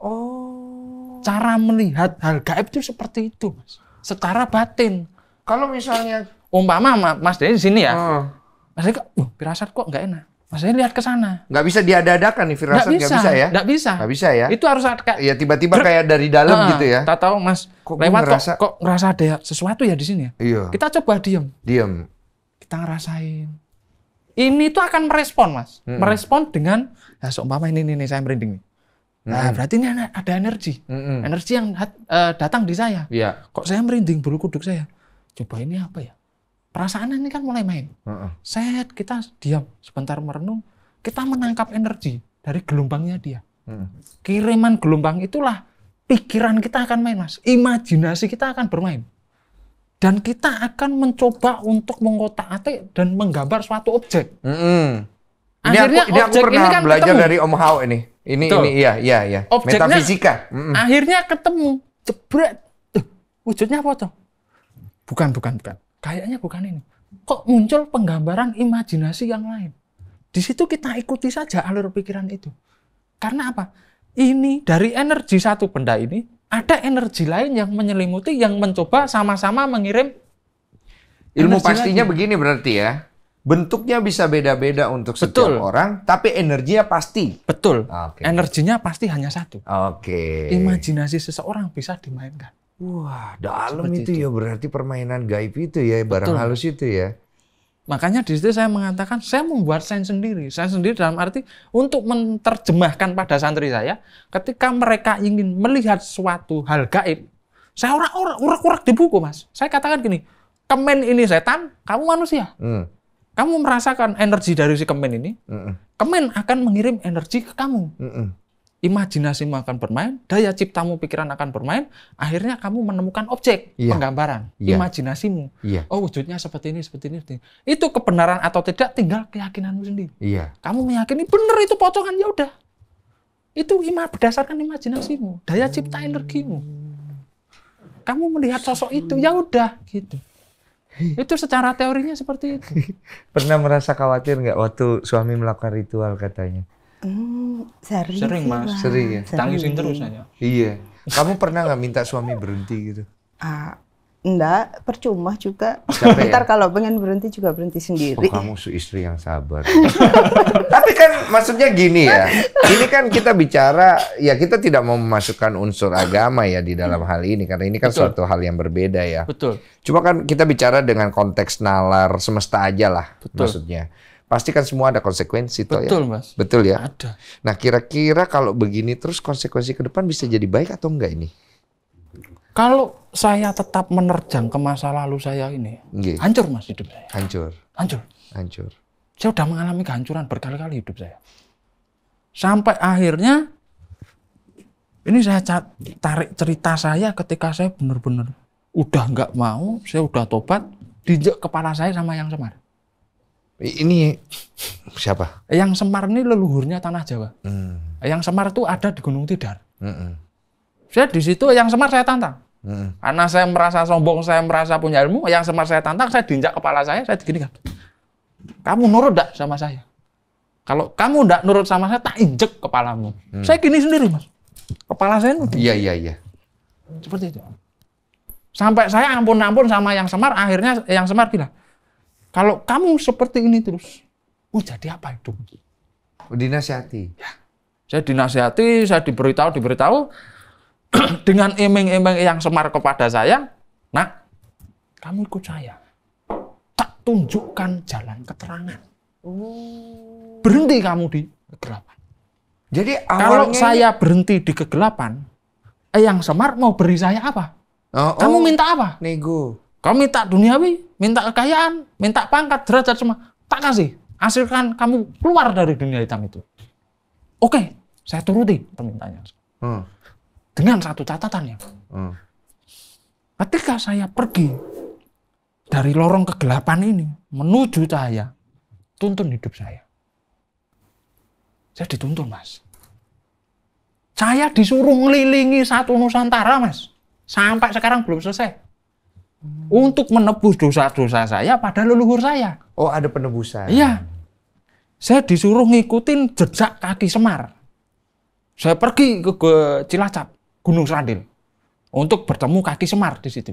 Oh. Cara melihat hal gaib itu seperti itu, Mas. Secara batin. Kalau misalnya umpama Mas Denny di sini ya. Oh. Mas Denny kok, uh, firasat kok nggak enak. Mas Denny lihat ke sana. Nggak bisa diadadakan nih firasat nggak bisa. bisa ya. Nggak bisa. Nggak bisa ya. Itu harus kayak. Ya tiba-tiba kayak dari dalam nah, gitu ya. Tak tahu Mas. Kok lewat ngerasa... kok, kok ngerasa ada sesuatu ya di sini ya. Iya. Kita coba diem. Diem. Kita ngerasain ini itu akan merespon mas, hmm. merespon dengan nah, seumpama ini ini saya merinding nih. Nah, hmm. berarti ini ada energi. Hmm. Energi yang uh, datang di saya. Yeah. Kok saya merinding bulu kuduk saya? Coba ini apa ya? Perasaan ini kan mulai main. Uh -uh. Set, kita diam sebentar merenung, kita menangkap energi dari gelombangnya dia. Hmm. Kiriman gelombang itulah pikiran kita akan main, Mas. Imajinasi kita akan bermain dan kita akan mencoba untuk mengotak-atik dan menggambar suatu objek. Mm -hmm. Akhirnya ini aku, ini objek ini kan belajar ketemu. dari Om Hao ini. Ini Betul. ini iya iya iya. Objeknya, Metafisika. Mm -hmm. Akhirnya ketemu jebret. Uh, wujudnya apa tuh? Bukan bukan bukan. Kayaknya bukan ini. Kok muncul penggambaran imajinasi yang lain? Di situ kita ikuti saja alur pikiran itu. Karena apa? Ini dari energi satu benda ini ada energi lain yang menyelimuti yang mencoba sama-sama mengirim ilmu pastinya lagi. begini berarti ya bentuknya bisa beda-beda untuk betul. setiap orang tapi energinya pasti betul okay. energinya pasti hanya satu oke okay. imajinasi seseorang bisa dimainkan wah dalam itu, itu ya berarti permainan gaib itu ya barang halus itu ya Makanya di situ saya mengatakan saya membuat sains sendiri. Saya sendiri dalam arti untuk menerjemahkan pada santri saya ketika mereka ingin melihat suatu hal gaib. Saya urak-urak di buku, Mas. Saya katakan gini, kemen ini setan, kamu manusia. Hmm. Kamu merasakan energi dari si kemen ini, hmm. kemen akan mengirim energi ke kamu. Hmm. Imajinasi mu akan bermain, daya ciptamu pikiran akan bermain, akhirnya kamu menemukan objek yeah. penggambaran, yeah. imajinasimu. Yeah. Oh wujudnya seperti ini, seperti ini, seperti ini. Itu kebenaran atau tidak tinggal keyakinanmu sendiri. Yeah. Kamu meyakini benar itu potongan ya udah. Itu ima berdasarkan imajinasimu, daya cipta energimu. Kamu melihat sosok itu ya udah gitu. Itu secara teorinya seperti itu. Pernah merasa khawatir nggak waktu suami melakukan ritual katanya? Mm, sering, sering mas. Sering ya. Tangisin terus aja. Iya. Kamu pernah nggak minta suami berhenti gitu? Ah, enggak, percuma juga. Capek ya? Ntar ya? kalau pengen berhenti juga berhenti sendiri. Oh, kamu su istri yang sabar. Tapi kan maksudnya gini ya. Ini kan kita bicara ya kita tidak mau memasukkan unsur agama ya di dalam hal ini karena ini kan Betul. suatu hal yang berbeda ya. Betul. Cuma kan kita bicara dengan konteks nalar semesta aja lah Betul. maksudnya. Pasti kan semua ada konsekuensi Betul, toh ya. Betul, Mas. Betul ya? Ada. Nah, kira-kira kalau begini terus konsekuensi ke depan bisa jadi baik atau enggak ini? Kalau saya tetap menerjang ke masa lalu saya ini, Gih. hancur Mas hidup saya. Hancur. Hancur. Hancur. Saya sudah mengalami kehancuran berkali-kali hidup saya. Sampai akhirnya ini saya tarik cerita saya ketika saya benar-benar udah nggak mau, saya udah tobat, dijek kepala saya sama yang semar. Ini siapa? Yang Semar ini leluhurnya tanah Jawa. Hmm. Yang Semar itu ada di Gunung Tidar. Hmm. Saya di situ yang Semar saya tantang. Hmm. Karena saya merasa sombong, saya merasa punya ilmu, yang Semar saya tantang, saya diinjak kepala saya, saya begini kan. Kamu nurut sama saya? Kalau kamu tidak nurut sama saya, tak injek kepalamu. Hmm. Saya gini sendiri, Mas. Kepala saya nurut. Iya, iya, iya. Seperti itu. Sampai saya ampun-ampun sama yang Semar, akhirnya yang Semar bilang, kalau kamu seperti ini terus, mau oh, jadi apa itu? Dinasihati. Ya. Saya dinasihati, saya diberitahu, diberitahu dengan emeng-emeng yang semar kepada saya, Nah, kamu ikut saya. Tak tunjukkan jalan keterangan. Oh. Berhenti kamu di kegelapan. Jadi kalau saya berhenti di kegelapan, eh, yang semar mau beri saya apa? Oh, oh. Kamu minta apa? Nego. Kamu minta duniawi? minta kekayaan, minta pangkat, derajat semua, tak kasih. Hasilkan kamu keluar dari dunia hitam itu. Oke, saya turuti permintaannya. Hmm. Dengan satu catatannya. Hmm. Ketika saya pergi dari lorong kegelapan ini menuju cahaya, tuntun hidup saya. Saya dituntun, Mas. Saya disuruh ngelilingi satu Nusantara, Mas. Sampai sekarang belum selesai. Hmm. untuk menebus dosa-dosa saya pada leluhur saya. Oh, ada penebusan. Iya. Saya disuruh ngikutin jejak kaki Semar. Saya pergi ke, Cilacap, Gunung Sandil. untuk bertemu kaki Semar di situ.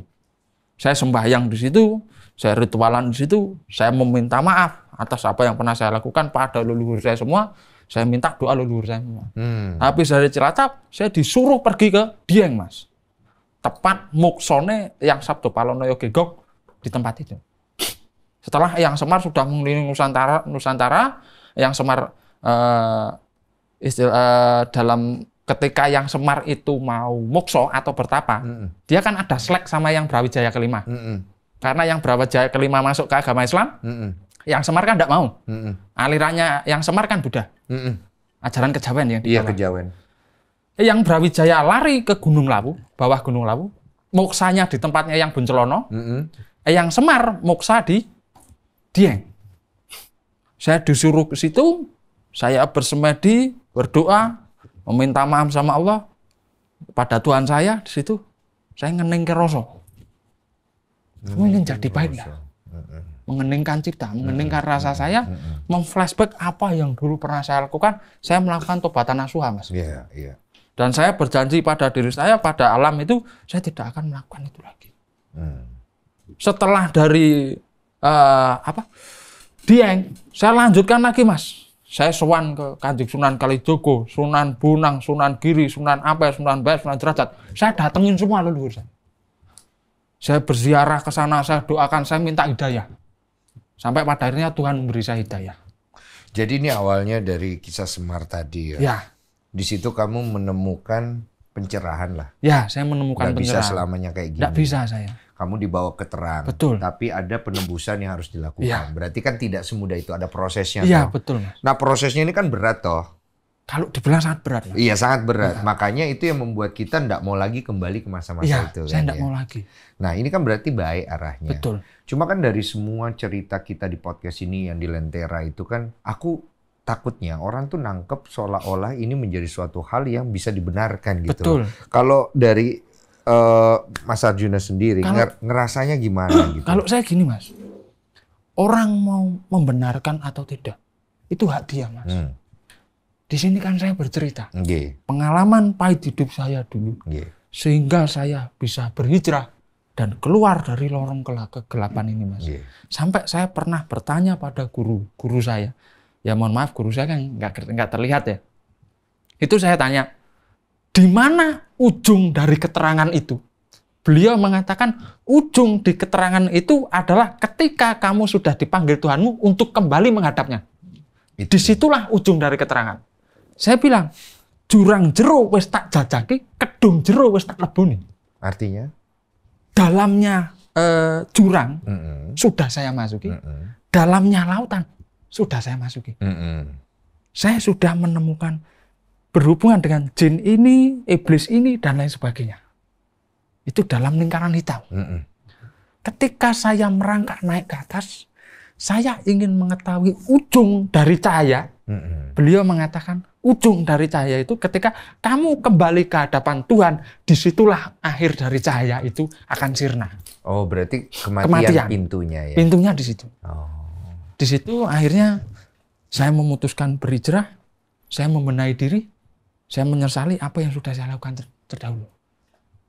Saya sembahyang di situ, saya ritualan di situ, saya meminta maaf atas apa yang pernah saya lakukan pada leluhur saya semua saya minta doa leluhur saya semua. Hmm. Habis dari Cilacap, saya disuruh pergi ke Dieng, Mas tepat muksone yang Sabtu, Palonoyo Gegok di tempat itu. Setelah yang Semar sudah mengelilingi Nusantara, Nusantara, yang Semar uh, istilah, uh, dalam ketika yang Semar itu mau mukso atau bertapa, mm -hmm. dia kan ada selek sama yang Brawijaya kelima. Mm -hmm. Karena yang Brawijaya kelima masuk ke agama Islam, mm -hmm. yang Semar kan tidak mau. Mm -hmm. Alirannya yang Semar kan Buddha. Mm -hmm. Ajaran kejawen ya. Iya kejawen. Eh, yang Brawijaya lari ke Gunung Lawu, bawah Gunung Lawu, moksanya di tempatnya yang Buncelono, mm -hmm. Eh, yang Semar moksa di Dieng. Saya disuruh ke situ, saya bersemedi, berdoa, meminta maaf sama Allah pada Tuhan saya di situ. Saya ngening ke Roso. Mungkin jadi baik ya. Mengeningkan cipta, mengeningkan rasa saya, memflashback apa yang dulu pernah saya lakukan. Saya melakukan tobatan nasuha, mas. yeah, Yeah dan saya berjanji pada diri saya, pada alam itu, saya tidak akan melakukan itu lagi. Hmm. Setelah dari uh, apa Dieng, saya lanjutkan lagi mas. Saya sowan ke Kanjeng Sunan Kalijogo, Sunan Bunang, Sunan Giri, Sunan Ampel, Sunan Bayas, Sunan Derajat. Saya datengin semua leluhur saya. Saya berziarah ke sana, saya doakan, saya minta hidayah. Sampai pada akhirnya Tuhan memberi saya hidayah. Jadi ini awalnya dari kisah Semar tadi ya. ya di situ kamu menemukan pencerahan lah. Ya, saya menemukan Nggak pencerahan. bisa selamanya kayak gini. Nggak bisa saya. Kamu dibawa ke terang. Betul. Tapi ada penembusan yang harus dilakukan. Ya. Berarti kan tidak semudah itu. Ada prosesnya. Iya, betul. Mas. Nah prosesnya ini kan berat toh. Kalau dibilang sangat berat. Mas. Iya, sangat berat. Ya. Makanya itu yang membuat kita tidak mau lagi kembali ke masa-masa ya, itu. saya kan, ya. mau lagi. Nah ini kan berarti baik arahnya. Betul. Cuma kan dari semua cerita kita di podcast ini yang di Lentera itu kan, aku takutnya orang tuh nangkep seolah-olah ini menjadi suatu hal yang bisa dibenarkan gitu. Betul. Kalau dari uh, Mas Arjuna sendiri nger ngerasanya gimana gitu? Kalau saya gini Mas, orang mau membenarkan atau tidak itu hak dia Mas. Hmm. Di sini kan saya bercerita okay. pengalaman pahit hidup saya dulu okay. sehingga saya bisa berhijrah dan keluar dari lorong kegelapan ini Mas. yeah. Sampai saya pernah bertanya pada guru guru saya ya mohon maaf guru saya kan nggak nggak terlihat ya. Itu saya tanya, di mana ujung dari keterangan itu? Beliau mengatakan ujung di keterangan itu adalah ketika kamu sudah dipanggil Tuhanmu untuk kembali menghadapnya. Gitu. Disitulah ujung dari keterangan. Saya bilang, jurang jeruk wis tak jajaki, kedung jeru wis tak lebuni Artinya? Dalamnya uh, jurang mm -hmm. sudah saya masuki, mm -hmm. dalamnya lautan sudah saya masuki. Mm -hmm. Saya sudah menemukan berhubungan dengan jin ini, iblis ini, dan lain sebagainya. Itu dalam lingkaran hitam. Mm -hmm. Ketika saya merangkak naik ke atas, saya ingin mengetahui ujung dari cahaya. Mm -hmm. Beliau mengatakan ujung dari cahaya itu ketika kamu kembali ke hadapan Tuhan, disitulah akhir dari cahaya itu akan sirna. Oh, berarti kematian, kematian. pintunya ya? Pintunya di situ. Oh di situ akhirnya saya memutuskan berhijrah, saya membenahi diri, saya menyesali apa yang sudah saya lakukan ter terdahulu.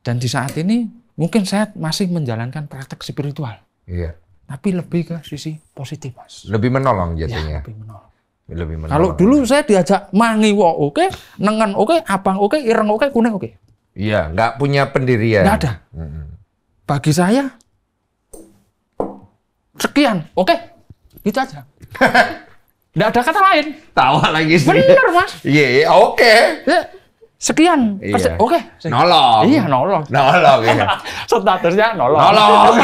Dan di saat ini mungkin saya masih menjalankan praktek spiritual. Iya. Tapi lebih ke sisi positif, Mas. Lebih menolong ya, jadinya. Ya, lebih menolong. Kalau dulu saya diajak mangiwo oke, okay, nengen oke, okay, abang oke, okay, ireng oke, okay, kuning oke. Okay. Iya, nggak punya pendirian. Nggak ada. Mm -hmm. Bagi saya, sekian, oke. Okay? Itu aja. Enggak ada kata lain. Tawa lagi sih. Bener mas. Iya, yeah, oke. Okay. Ya, sekian. Iya. Oke. Okay. Nolong. Iya, nolong. Nolong. Iya. Statusnya nolong. Nolong.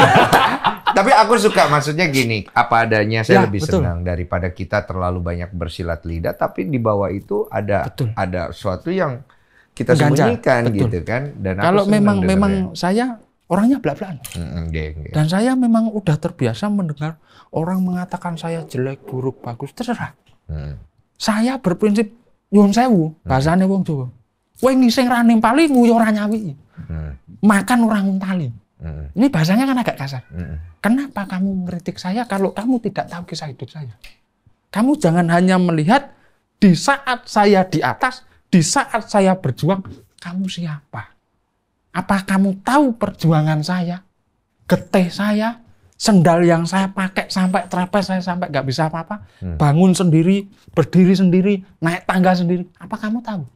Tapi aku suka maksudnya gini, apa adanya saya ya, lebih betul. senang daripada kita terlalu banyak bersilat lidah tapi di bawah itu ada betul. ada suatu yang kita sembunyikan betul. gitu kan dan kalau memang memang saya orangnya belak-belakan. Mm -hmm, Dan saya memang udah terbiasa mendengar Orang mengatakan saya jelek, buruk, bagus, terserah. Hmm. Saya berprinsip nyuwun sewu, hmm. bahasane wong Jawa. Kowe ngising ra paling yo ora nyawi. Hmm. Makan orang untali. Hmm. Ini bahasanya kan agak kasar. Hmm. Kenapa kamu ngeritik saya kalau kamu tidak tahu kisah hidup saya? Kamu jangan hanya melihat di saat saya di atas, di saat saya berjuang, kamu siapa? Apa kamu tahu perjuangan saya? Getih saya, sendal yang saya pakai sampai trapes saya sampai nggak bisa apa-apa, hmm. bangun sendiri, berdiri sendiri, naik tangga sendiri. Apa kamu tahu?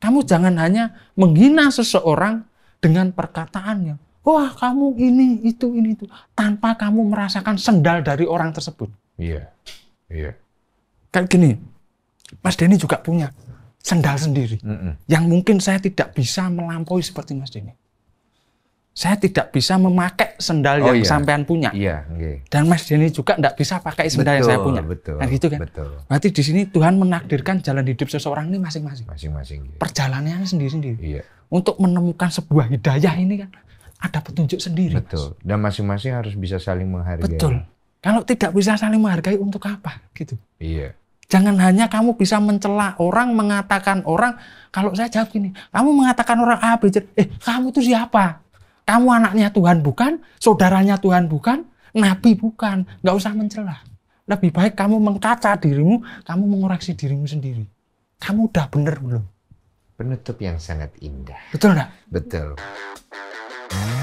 Kamu jangan hanya menghina seseorang dengan perkataannya. Wah, kamu ini itu ini itu tanpa kamu merasakan sendal dari orang tersebut. Iya. Yeah. Iya. Yeah. Kayak gini. Mas Denny juga punya sendal sendiri. Mm -mm. Yang mungkin saya tidak bisa melampaui seperti Mas Denny saya tidak bisa memakai sendal oh, yang iya. sampean punya. Iya, okay. Dan Mas Denny juga tidak bisa pakai sendal betul, yang saya punya. Betul. Nah, gitu kan. Betul. Berarti di sini Tuhan menakdirkan jalan hidup seseorang ini masing-masing. Masing-masing. Iya. Perjalanannya sendiri-sendiri. Iya. Untuk menemukan sebuah hidayah ini kan ada petunjuk sendiri. Betul. Mas. Dan masing-masing harus bisa saling menghargai. Betul. Kalau tidak bisa saling menghargai untuk apa? Gitu. Iya. Jangan hanya kamu bisa mencela orang, mengatakan orang. Kalau saya jawab gini, kamu mengatakan orang A, B, C. Eh, kamu itu siapa? Kamu anaknya Tuhan bukan, saudaranya Tuhan bukan, nabi bukan. Nggak usah mencela. Lebih baik kamu mengkaca dirimu, kamu mengoreksi dirimu sendiri. Kamu udah bener belum? Penutup yang sangat indah. Betul nggak? Betul. Hmm.